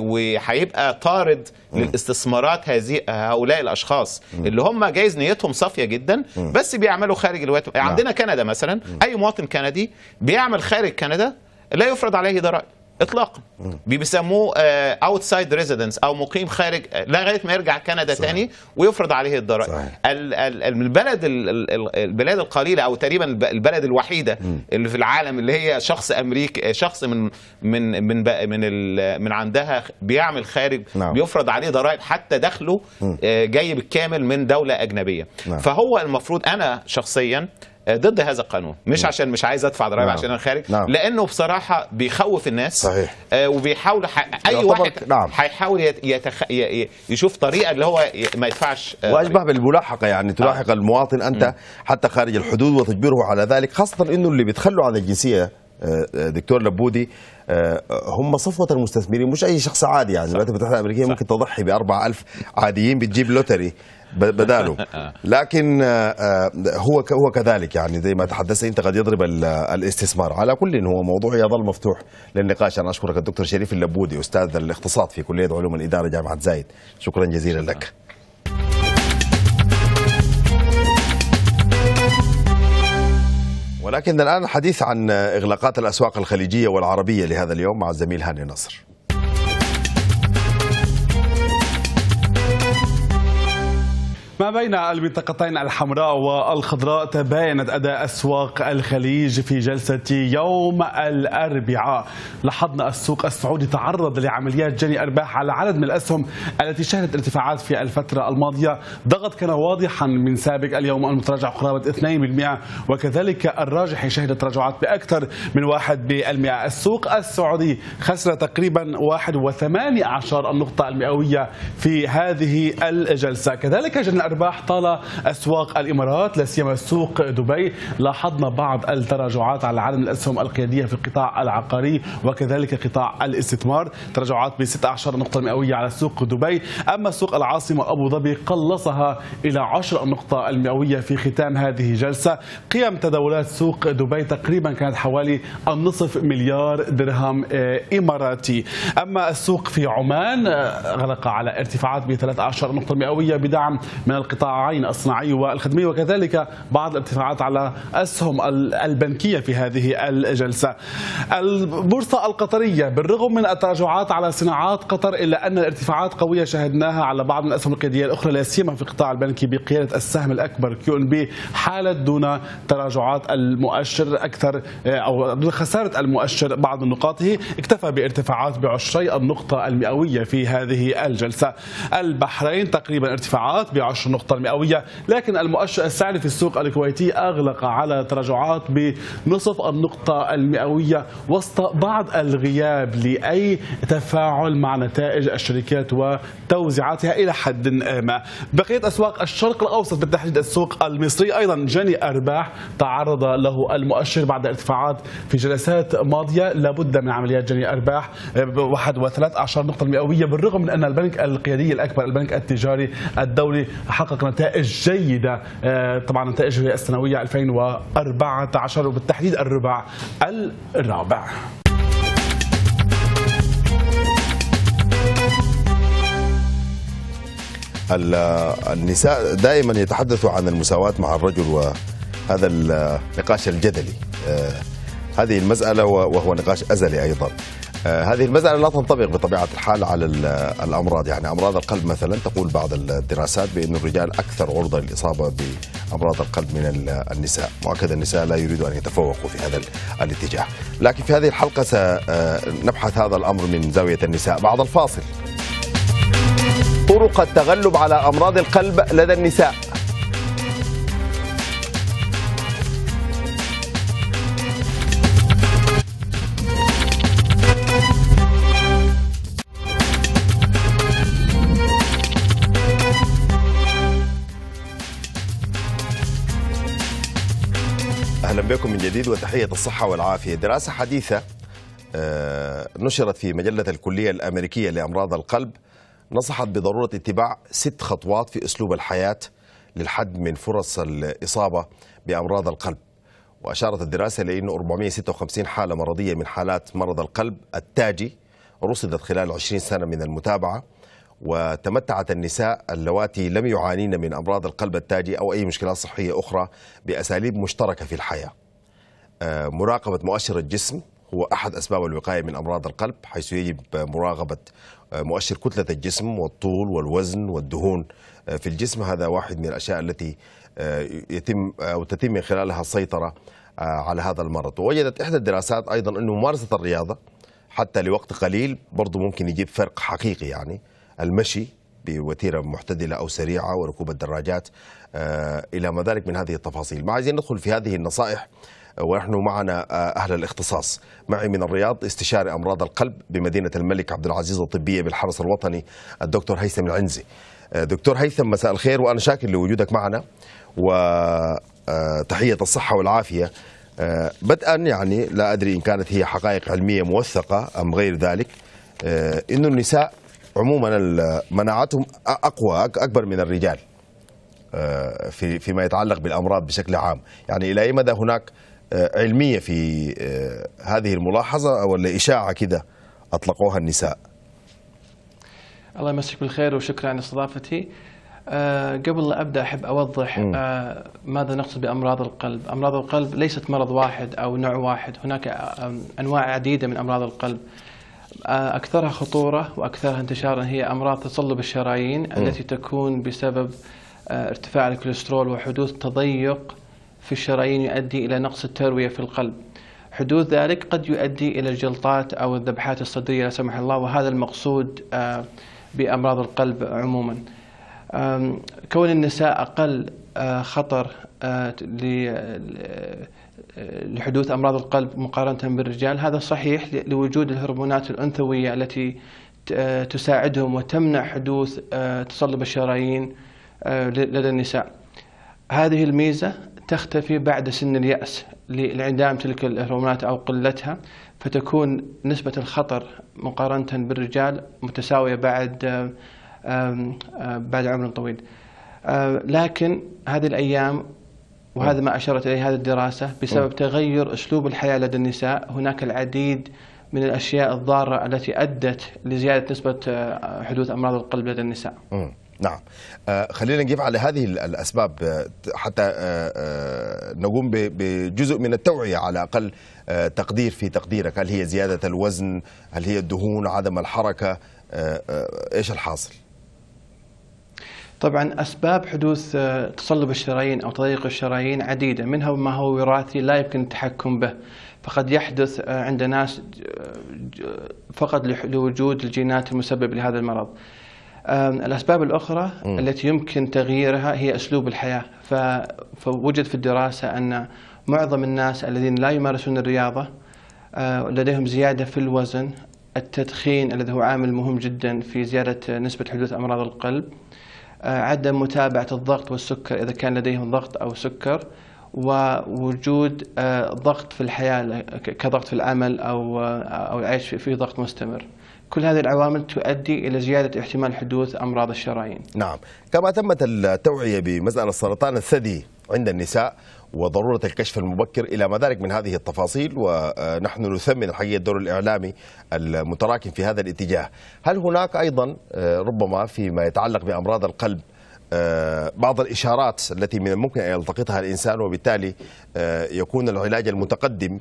S6: وهيبقى طارد للاستثمارات هذه هؤلاء الاشخاص اللي هم جايز نيتهم صافيه جدا بس بيعملوا خارج الولايات نعم. عندنا كندا مثلا اي مواطن كندي بيعمل خارج كندا لا يفرض عليه ضرائب اطلاقا بيسموه اوتسايد آه، ريزيدنس او مقيم خارج لغايه ما يرجع كندا صحيح. تاني ويفرض عليه الضرائب البلد البلاد القليله او تقريبا البلد الوحيده م. اللي في العالم اللي هي شخص امريكي آه، شخص من من من من من عندها بيعمل خارج نعم. بيفرض عليه ضرائب حتى دخله م. آه، جاي بالكامل من دوله اجنبيه نعم. فهو المفروض انا شخصيا آه، ضد هذا القانون مش عشان مش عايز ادفع ضرائب نعم. عشان انا خارج نعم. لانه بصراحه بيخوف الناس صحيح آه، وبيحاول ح... اي واحد نعم. هيحاول يتخ... ي... يشوف طريقه اللي هو ما يدفعش
S1: آه، واشبه بالملاحقه يعني تلاحق آه. المواطن انت م. حتى خارج الحدود وتجبره على ذلك خاصه انه اللي بيتخلوا عن الجنسيه دكتور لبودي هم صفوة المستثمرين مش أي شخص عادي يعني الولايات المتحدة الأمريكية ممكن تضحي بأربعة ألف عاديين بتجيب لوتري بداله [LAUGHS] آه. لكن آه، آه، هو هو كذلك يعني زي ما تحدثت انت قد يضرب الاستثمار على كل هو موضوع يظل مفتوح للنقاش انا اشكرك الدكتور شريف اللبودي استاذ الاقتصاد في كليه علوم الاداره جامعه زايد شكرا جزيلا لك ولكن الآن الحديث عن إغلاقات الأسواق الخليجية والعربية لهذا اليوم مع الزميل هاني نصر
S4: ما بين المنطقتين الحمراء والخضراء تباينت أداء أسواق الخليج في جلسة يوم الأربعاء لاحظنا السوق السعودي تعرض لعمليات جني أرباح على عدد من الأسهم التي شهدت ارتفاعات في الفترة الماضية ضغط كان واضحا من سابق اليوم المتراجع قرابة 2% وكذلك الراجح شهد تراجعات بأكثر من 1% السوق السعودي خسر تقريبا 1.8 النقطة المئوية في هذه الجلسة كذلك جني الارباح طال اسواق الامارات لا سيما سوق دبي لاحظنا بعض التراجعات على عالم الاسهم القياديه في القطاع العقاري وكذلك قطاع الاستثمار تراجعات ب 16 نقطه مئويه على سوق دبي اما سوق العاصمه ابو ظبي قلصها الى 10 نقطه المئويه في ختام هذه الجلسه قيم تداولات سوق دبي تقريبا كانت حوالي النصف مليار درهم آه، اماراتي اما السوق في عمان آه، غلق على ارتفاعات ب 13 نقطه مئويه بدعم من القطاعين الصناعي والخدمي وكذلك بعض الارتفاعات على أسهم البنكية في هذه الجلسة البورصة القطرية بالرغم من التراجعات على صناعات قطر إلا أن الارتفاعات قوية شهدناها على بعض من الأسهم القيادية الأخرى لا سيما في القطاع البنكي بقيادة السهم الأكبر كيو إن بي حالت دون تراجعات المؤشر أكثر آه، أو دون خسارة المؤشر بعض من نقاطه اكتفى بارتفاعات بعشري النقطة المئوية في هذه الجلسة البحرين تقريبا ارتفاعات بعشر النقطة المئوية لكن المؤشر السعري في السوق الكويتي أغلق على تراجعات بنصف النقطة المئوية وسط بعض الغياب لأي تفاعل مع نتائج الشركات وتوزيعاتها إلى حد ما بقية أسواق الشرق الأوسط بالتحديد السوق المصري أيضا جني أرباح تعرض له المؤشر بعد ارتفاعات في جلسات ماضية لابد من عمليات جني أرباح واحد وثلاث أعشار نقطة المئوية بالرغم من أن البنك القيادي الأكبر البنك التجاري الدولي حقق نتائج جيدة آه، طبعا نتائجه هي السنوية 2014 وبالتحديد الربع الرابع
S1: النساء دائما يتحدثوا عن المساواة مع الرجل وهذا النقاش الجدلي آه، هذه المسألة وهو نقاش أزلي أيضا آه، هذه المسألة لا تنطبق بطبيعة الحال على الأمراض يعني أمراض القلب مثلا تقول بعض الدراسات بأن الرجال أكثر عرضة للإصابة بأمراض القلب من النساء مؤكد النساء لا يريدوا أن يتفوقوا في هذا الاتجاه لكن في هذه الحلقة سنبحث آه، هذا الأمر من زاوية النساء بعد الفاصل طرق التغلب على أمراض القلب لدى النساء أهلا بكم من جديد وتحية الصحة والعافية دراسة حديثة آه، نشرت في مجلة الكلية الأمريكية لأمراض القلب نصحت بضرورة اتباع ست خطوات في أسلوب الحياة للحد من فرص الإصابة بأمراض القلب وأشارت الدراسة إلى أن 456 حالة مرضية من حالات مرض القلب التاجي رصدت خلال 20 سنة من المتابعة وتمتعت النساء اللواتي لم يعانين من أمراض القلب التاجي أو أي مشكلات صحية أخرى بأساليب مشتركة في الحياة آه، مراقبة مؤشر الجسم هو أحد أسباب الوقاية من أمراض القلب حيث يجب مراقبة آه، مؤشر كتلة الجسم والطول والوزن والدهون آه، في الجسم هذا واحد من الأشياء التي يتم أو تتم من خلالها السيطرة على هذا المرض ووجدت إحدى الدراسات أيضا أن ممارسة الرياضة حتى لوقت قليل برضه ممكن يجيب فرق حقيقي يعني المشي بوتيره محتدله او سريعه وركوب الدراجات آه، الى ما ذلك من هذه التفاصيل ما عايزين ندخل في هذه النصائح آه، ونحن معنا آه، اهل الاختصاص معي من الرياض استشاري امراض القلب بمدينه الملك عبد العزيز الطبيه بالحرس الوطني الدكتور هيثم العنزي دكتور هيثم مساء الخير وانا شاكر لوجودك معنا وتحيه الصحه والعافيه بدءا يعني لا ادري ان كانت هي حقائق علميه موثقه ام غير ذلك انه النساء عموما مناعتهم اقوى اكبر من الرجال آه، في فيما يتعلق بالامراض بشكل عام يعني الى اي مدى هناك آه، علميه في آه، هذه الملاحظه او الاشاعه كده اطلقوها النساء
S7: الله يمسك بالخير وشكرا على استضافتي قبل لا ابدا احب اوضح ماذا نقصد بامراض القلب امراض القلب ليست مرض واحد او نوع واحد هناك انواع عديده من امراض القلب أكثرها خطورة وأكثرها انتشارا هي أمراض تصلب الشرايين م. التي تكون بسبب آه، ارتفاع الكوليسترول وحدوث تضيق في الشرايين يؤدي إلى نقص التروية في القلب حدوث ذلك قد يؤدي إلى الجلطات أو الذبحات الصدرية لا سمح الله وهذا المقصود آه، بأمراض القلب عموما كون النساء أقل آه، خطر لحدوث امراض القلب مقارنه بالرجال هذا صحيح لوجود الهرمونات الانثويه التي آه، تساعدهم وتمنع حدوث آه، تصلب الشرايين آه، لدى النساء هذه الميزه تختفي بعد سن الياس لانعدام تلك الهرمونات او قلتها فتكون نسبه الخطر مقارنه بالرجال متساويه بعد بعد عمر طويل لكن هذه الايام وهذا نعم. ما أشرت إليه هذه الدراسة بسبب نعم. تغير أسلوب الحياة لدى النساء هناك العديد من الأشياء الضارة التي أدت لزيادة نسبة آه، حدوث أمراض القلب لدى النساء
S1: نعم آه، خلينا نجيب على هذه الأسباب آه، حتى نقوم بجزء من التوعية على أقل تقدير في تقديرك هل هي زيادة الوزن هل هي الدهون عدم الحركة إيش الحاصل
S7: طبعا أسباب حدوث آه، تصلب الشرايين أو تضيق الشرايين عديدة منها ما هو وراثي لا يمكن التحكم به فقد يحدث آه، عند ناس آه، فقط لوجود الجينات المسببة لهذا المرض الأسباب الأخرى م. التي يمكن تغييرها هي أسلوب الحياة فوجد في الدراسة أن معظم الناس الذين لا يمارسون الرياضة لديهم زيادة في الوزن التدخين الذي هو عامل مهم جدا في زيادة نسبة حدوث أمراض القلب آه، عدم متابعة الضغط والسكر إذا كان لديهم ضغط أو سكر ووجود آه، ضغط في الحياة كضغط في العمل أو آه، أو العيش في ضغط مستمر كل هذه العوامل تؤدي إلى زيادة احتمال حدوث أمراض الشرايين
S1: نعم كما تمت التوعية بمسألة سرطان الثدي عند النساء وضروره الكشف المبكر الى ما ذلك من هذه التفاصيل ونحن نثمن الحقيقه الدور الاعلامي المتراكم في هذا الاتجاه. هل هناك ايضا آه، ربما فيما يتعلق بامراض القلب آه، بعض الاشارات التي من الممكن ان يلتقطها الانسان وبالتالي آه، يكون العلاج المتقدم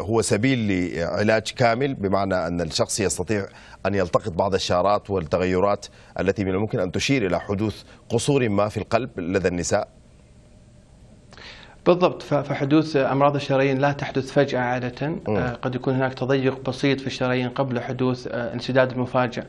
S1: هو سبيل لعلاج كامل بمعنى أن الشخص يستطيع أن يلتقط بعض الشارات والتغيرات التي من الممكن أن تشير إلى حدوث قصور ما في القلب لدى النساء
S7: بالضبط فحدوث امراض الشرايين لا تحدث فجاه عاده مم. آه، قد يكون هناك تضيق بسيط في الشرايين قبل حدوث آه، انسداد المفاجئ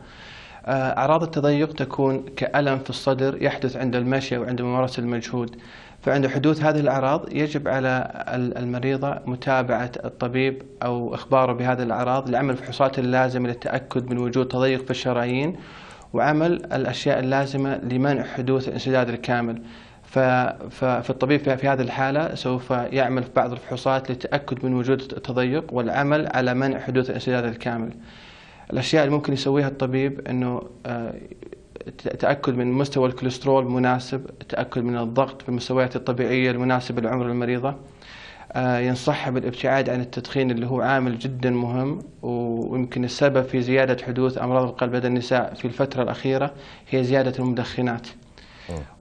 S7: آه، اعراض التضيق تكون كالم في الصدر يحدث عند المشي او عند ممارسه المجهود فعند حدوث هذه الاعراض يجب على المريضه متابعه الطبيب او اخباره بهذه الاعراض لعمل الفحوصات اللازمه للتاكد من وجود تضيق في الشرايين وعمل الاشياء اللازمه لمنع حدوث الانسداد الكامل فالطبيب في هذه الحالة سوف يعمل في بعض الفحوصات للتأكد من وجود التضيق والعمل على منع حدوث الانسداد الكامل الأشياء اللي ممكن يسويها الطبيب أنه آه، تأكد من مستوى الكوليسترول مناسب التأكد من الضغط بالمستويات الطبيعية المناسبة لعمر المريضة آه، ينصحها بالابتعاد عن التدخين اللي هو عامل جدا مهم ويمكن السبب في زيادة حدوث أمراض القلب لدى النساء في الفترة الأخيرة هي زيادة المدخنات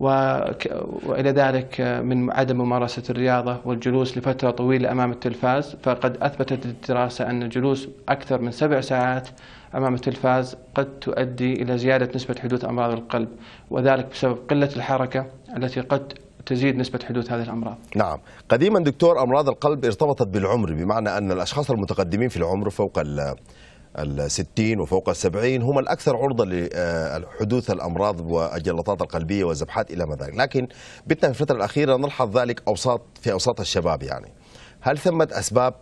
S7: والى ذلك من عدم ممارسه الرياضه والجلوس لفتره طويله امام التلفاز فقد اثبتت الدراسه ان الجلوس اكثر من سبع ساعات امام التلفاز قد تؤدي الى زياده نسبه حدوث امراض القلب وذلك بسبب قله الحركه التي قد تزيد نسبة حدوث هذه الأمراض
S1: نعم قديما دكتور أمراض القلب ارتبطت بالعمر بمعنى أن الأشخاص المتقدمين في العمر فوق الستين وفوق السبعين هم الأكثر عرضة لحدوث الأمراض والجلطات القلبية والزبحات إلى ما ذلك لكن بتنا في الفترة الأخيرة نلحظ ذلك أوساط في أوساط الشباب يعني هل ثمة أسباب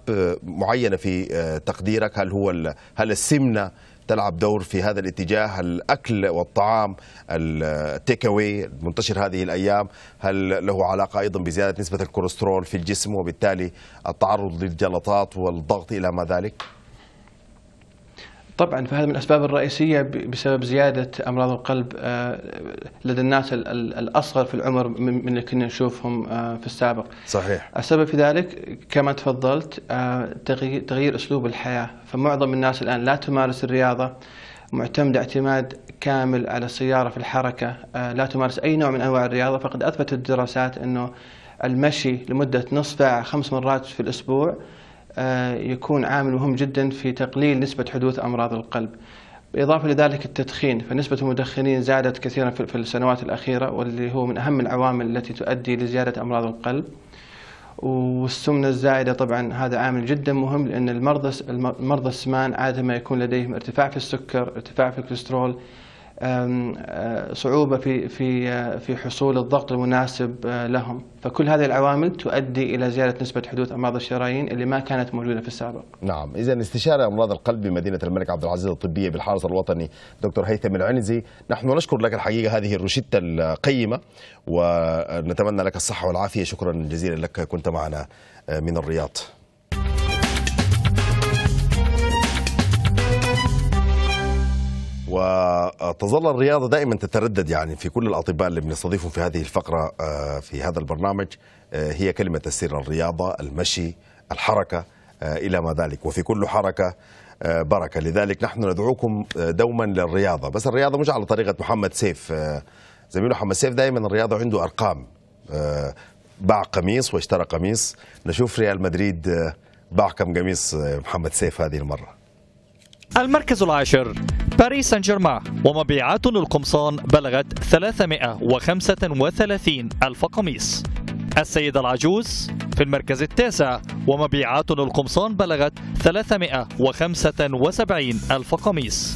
S1: معينة في تقديرك هل هو هل السمنة تلعب دور في هذا الاتجاه الأكل والطعام التيك المنتشر هذه الأيام هل له علاقة أيضا بزيادة نسبة الكوليسترول في الجسم وبالتالي التعرض للجلطات والضغط إلى ما ذلك؟
S7: طبعا فهذا من الاسباب الرئيسيه بسبب زياده امراض القلب آه، لدى الناس الاصغر في العمر من اللي كنا نشوفهم آه، في السابق. صحيح. السبب في ذلك كما تفضلت آه، تغيير اسلوب الحياه، فمعظم الناس الان لا تمارس الرياضه معتمده اعتماد كامل على السياره في الحركه، لا تمارس اي نوع من انواع الرياضه، فقد اثبتت الدراسات انه المشي لمده نصف ساعه خمس مرات في الاسبوع آه، يكون عامل مهم جدا في تقليل نسبة حدوث أمراض القلب بالإضافة لذلك التدخين فنسبة المدخنين زادت كثيرا في السنوات الأخيرة واللي هو من أهم العوامل التي تؤدي لزيادة أمراض القلب والسمنة الزائدة طبعا هذا عامل جدا مهم لأن المرضى المرضى السمان عادة ما يكون لديهم ارتفاع في السكر ارتفاع في الكوليسترول آه، صعوبة في في آه، في حصول الضغط المناسب آه، لهم، فكل هذه العوامل تؤدي إلى زيادة نسبة حدوث أمراض الشرايين اللي ما كانت موجودة في السابق.
S1: نعم، إذا استشارة أمراض القلب بمدينة الملك عبد العزيز الطبية بالحرس الوطني دكتور هيثم العنزي، نحن نشكر لك الحقيقة هذه الروشتة القيمة ونتمنى لك الصحة والعافية، شكرا جزيلا لك كنت معنا من الرياض. وتظل الرياضة دائما تتردد يعني في كل الأطباء اللي بنستضيفهم في هذه الفقرة آه، في هذا البرنامج آه، هي كلمة تسير الرياضة المشي الحركة آه، إلى ما ذلك وفي كل حركة بركة لذلك نحن ندعوكم دوما للرياضة بس الرياضة مش على طريقة محمد سيف زميله محمد سيف دائما الرياضة عنده أرقام باع قميص واشترى قميص نشوف ريال مدريد باع كم قميص محمد سيف هذه المرة
S8: المركز العاشر باريس سان جيرمان ومبيعات للقمصان بلغت 335 ألف قميص السيدة العجوز في المركز التاسع ومبيعات للقمصان بلغت 375 ألف قميص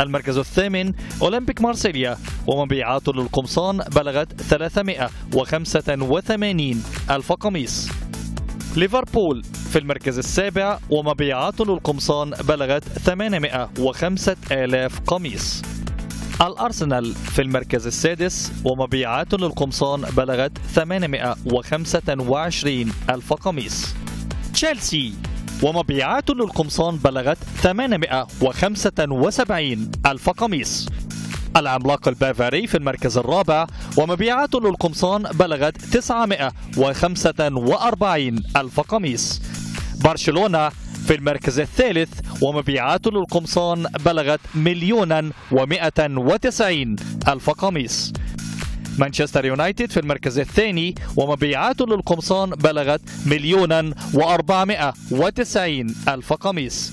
S8: المركز الثامن أولمبيك مارسيليا ومبيعات للقمصان بلغت 385 ألف قميص ليفربول في المركز السابع ومبيعاته للقمصان بلغت 805 آلاف قميص الأرسنال في المركز السادس ومبيعاته للقمصان بلغت 825 ألف قميص تشيلسي ومبيعاته للقمصان بلغت 875 ألف قميص العملاق البافاري في المركز الرابع ومبيعاته للقمصان بلغت 945 ألف قميص برشلونة في المركز الثالث ومبيعاته للقمصان بلغت مليونا ومائة وتسعين ألف قميص مانشستر يونايتد في المركز الثاني ومبيعاته للقمصان بلغت مليونا وأربعمائة وتسعين ألف قميص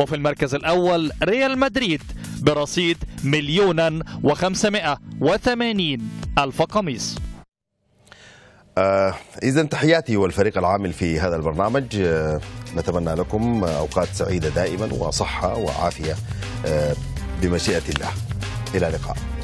S8: وفي المركز الأول ريال مدريد برصيد مليونا وخمسمائة وثمانين ألف قميص آه إذا
S1: تحياتي والفريق العامل في هذا البرنامج آه نتمنى لكم أوقات سعيدة دائما وصحة وعافية آه بمشيئة الله إلى اللقاء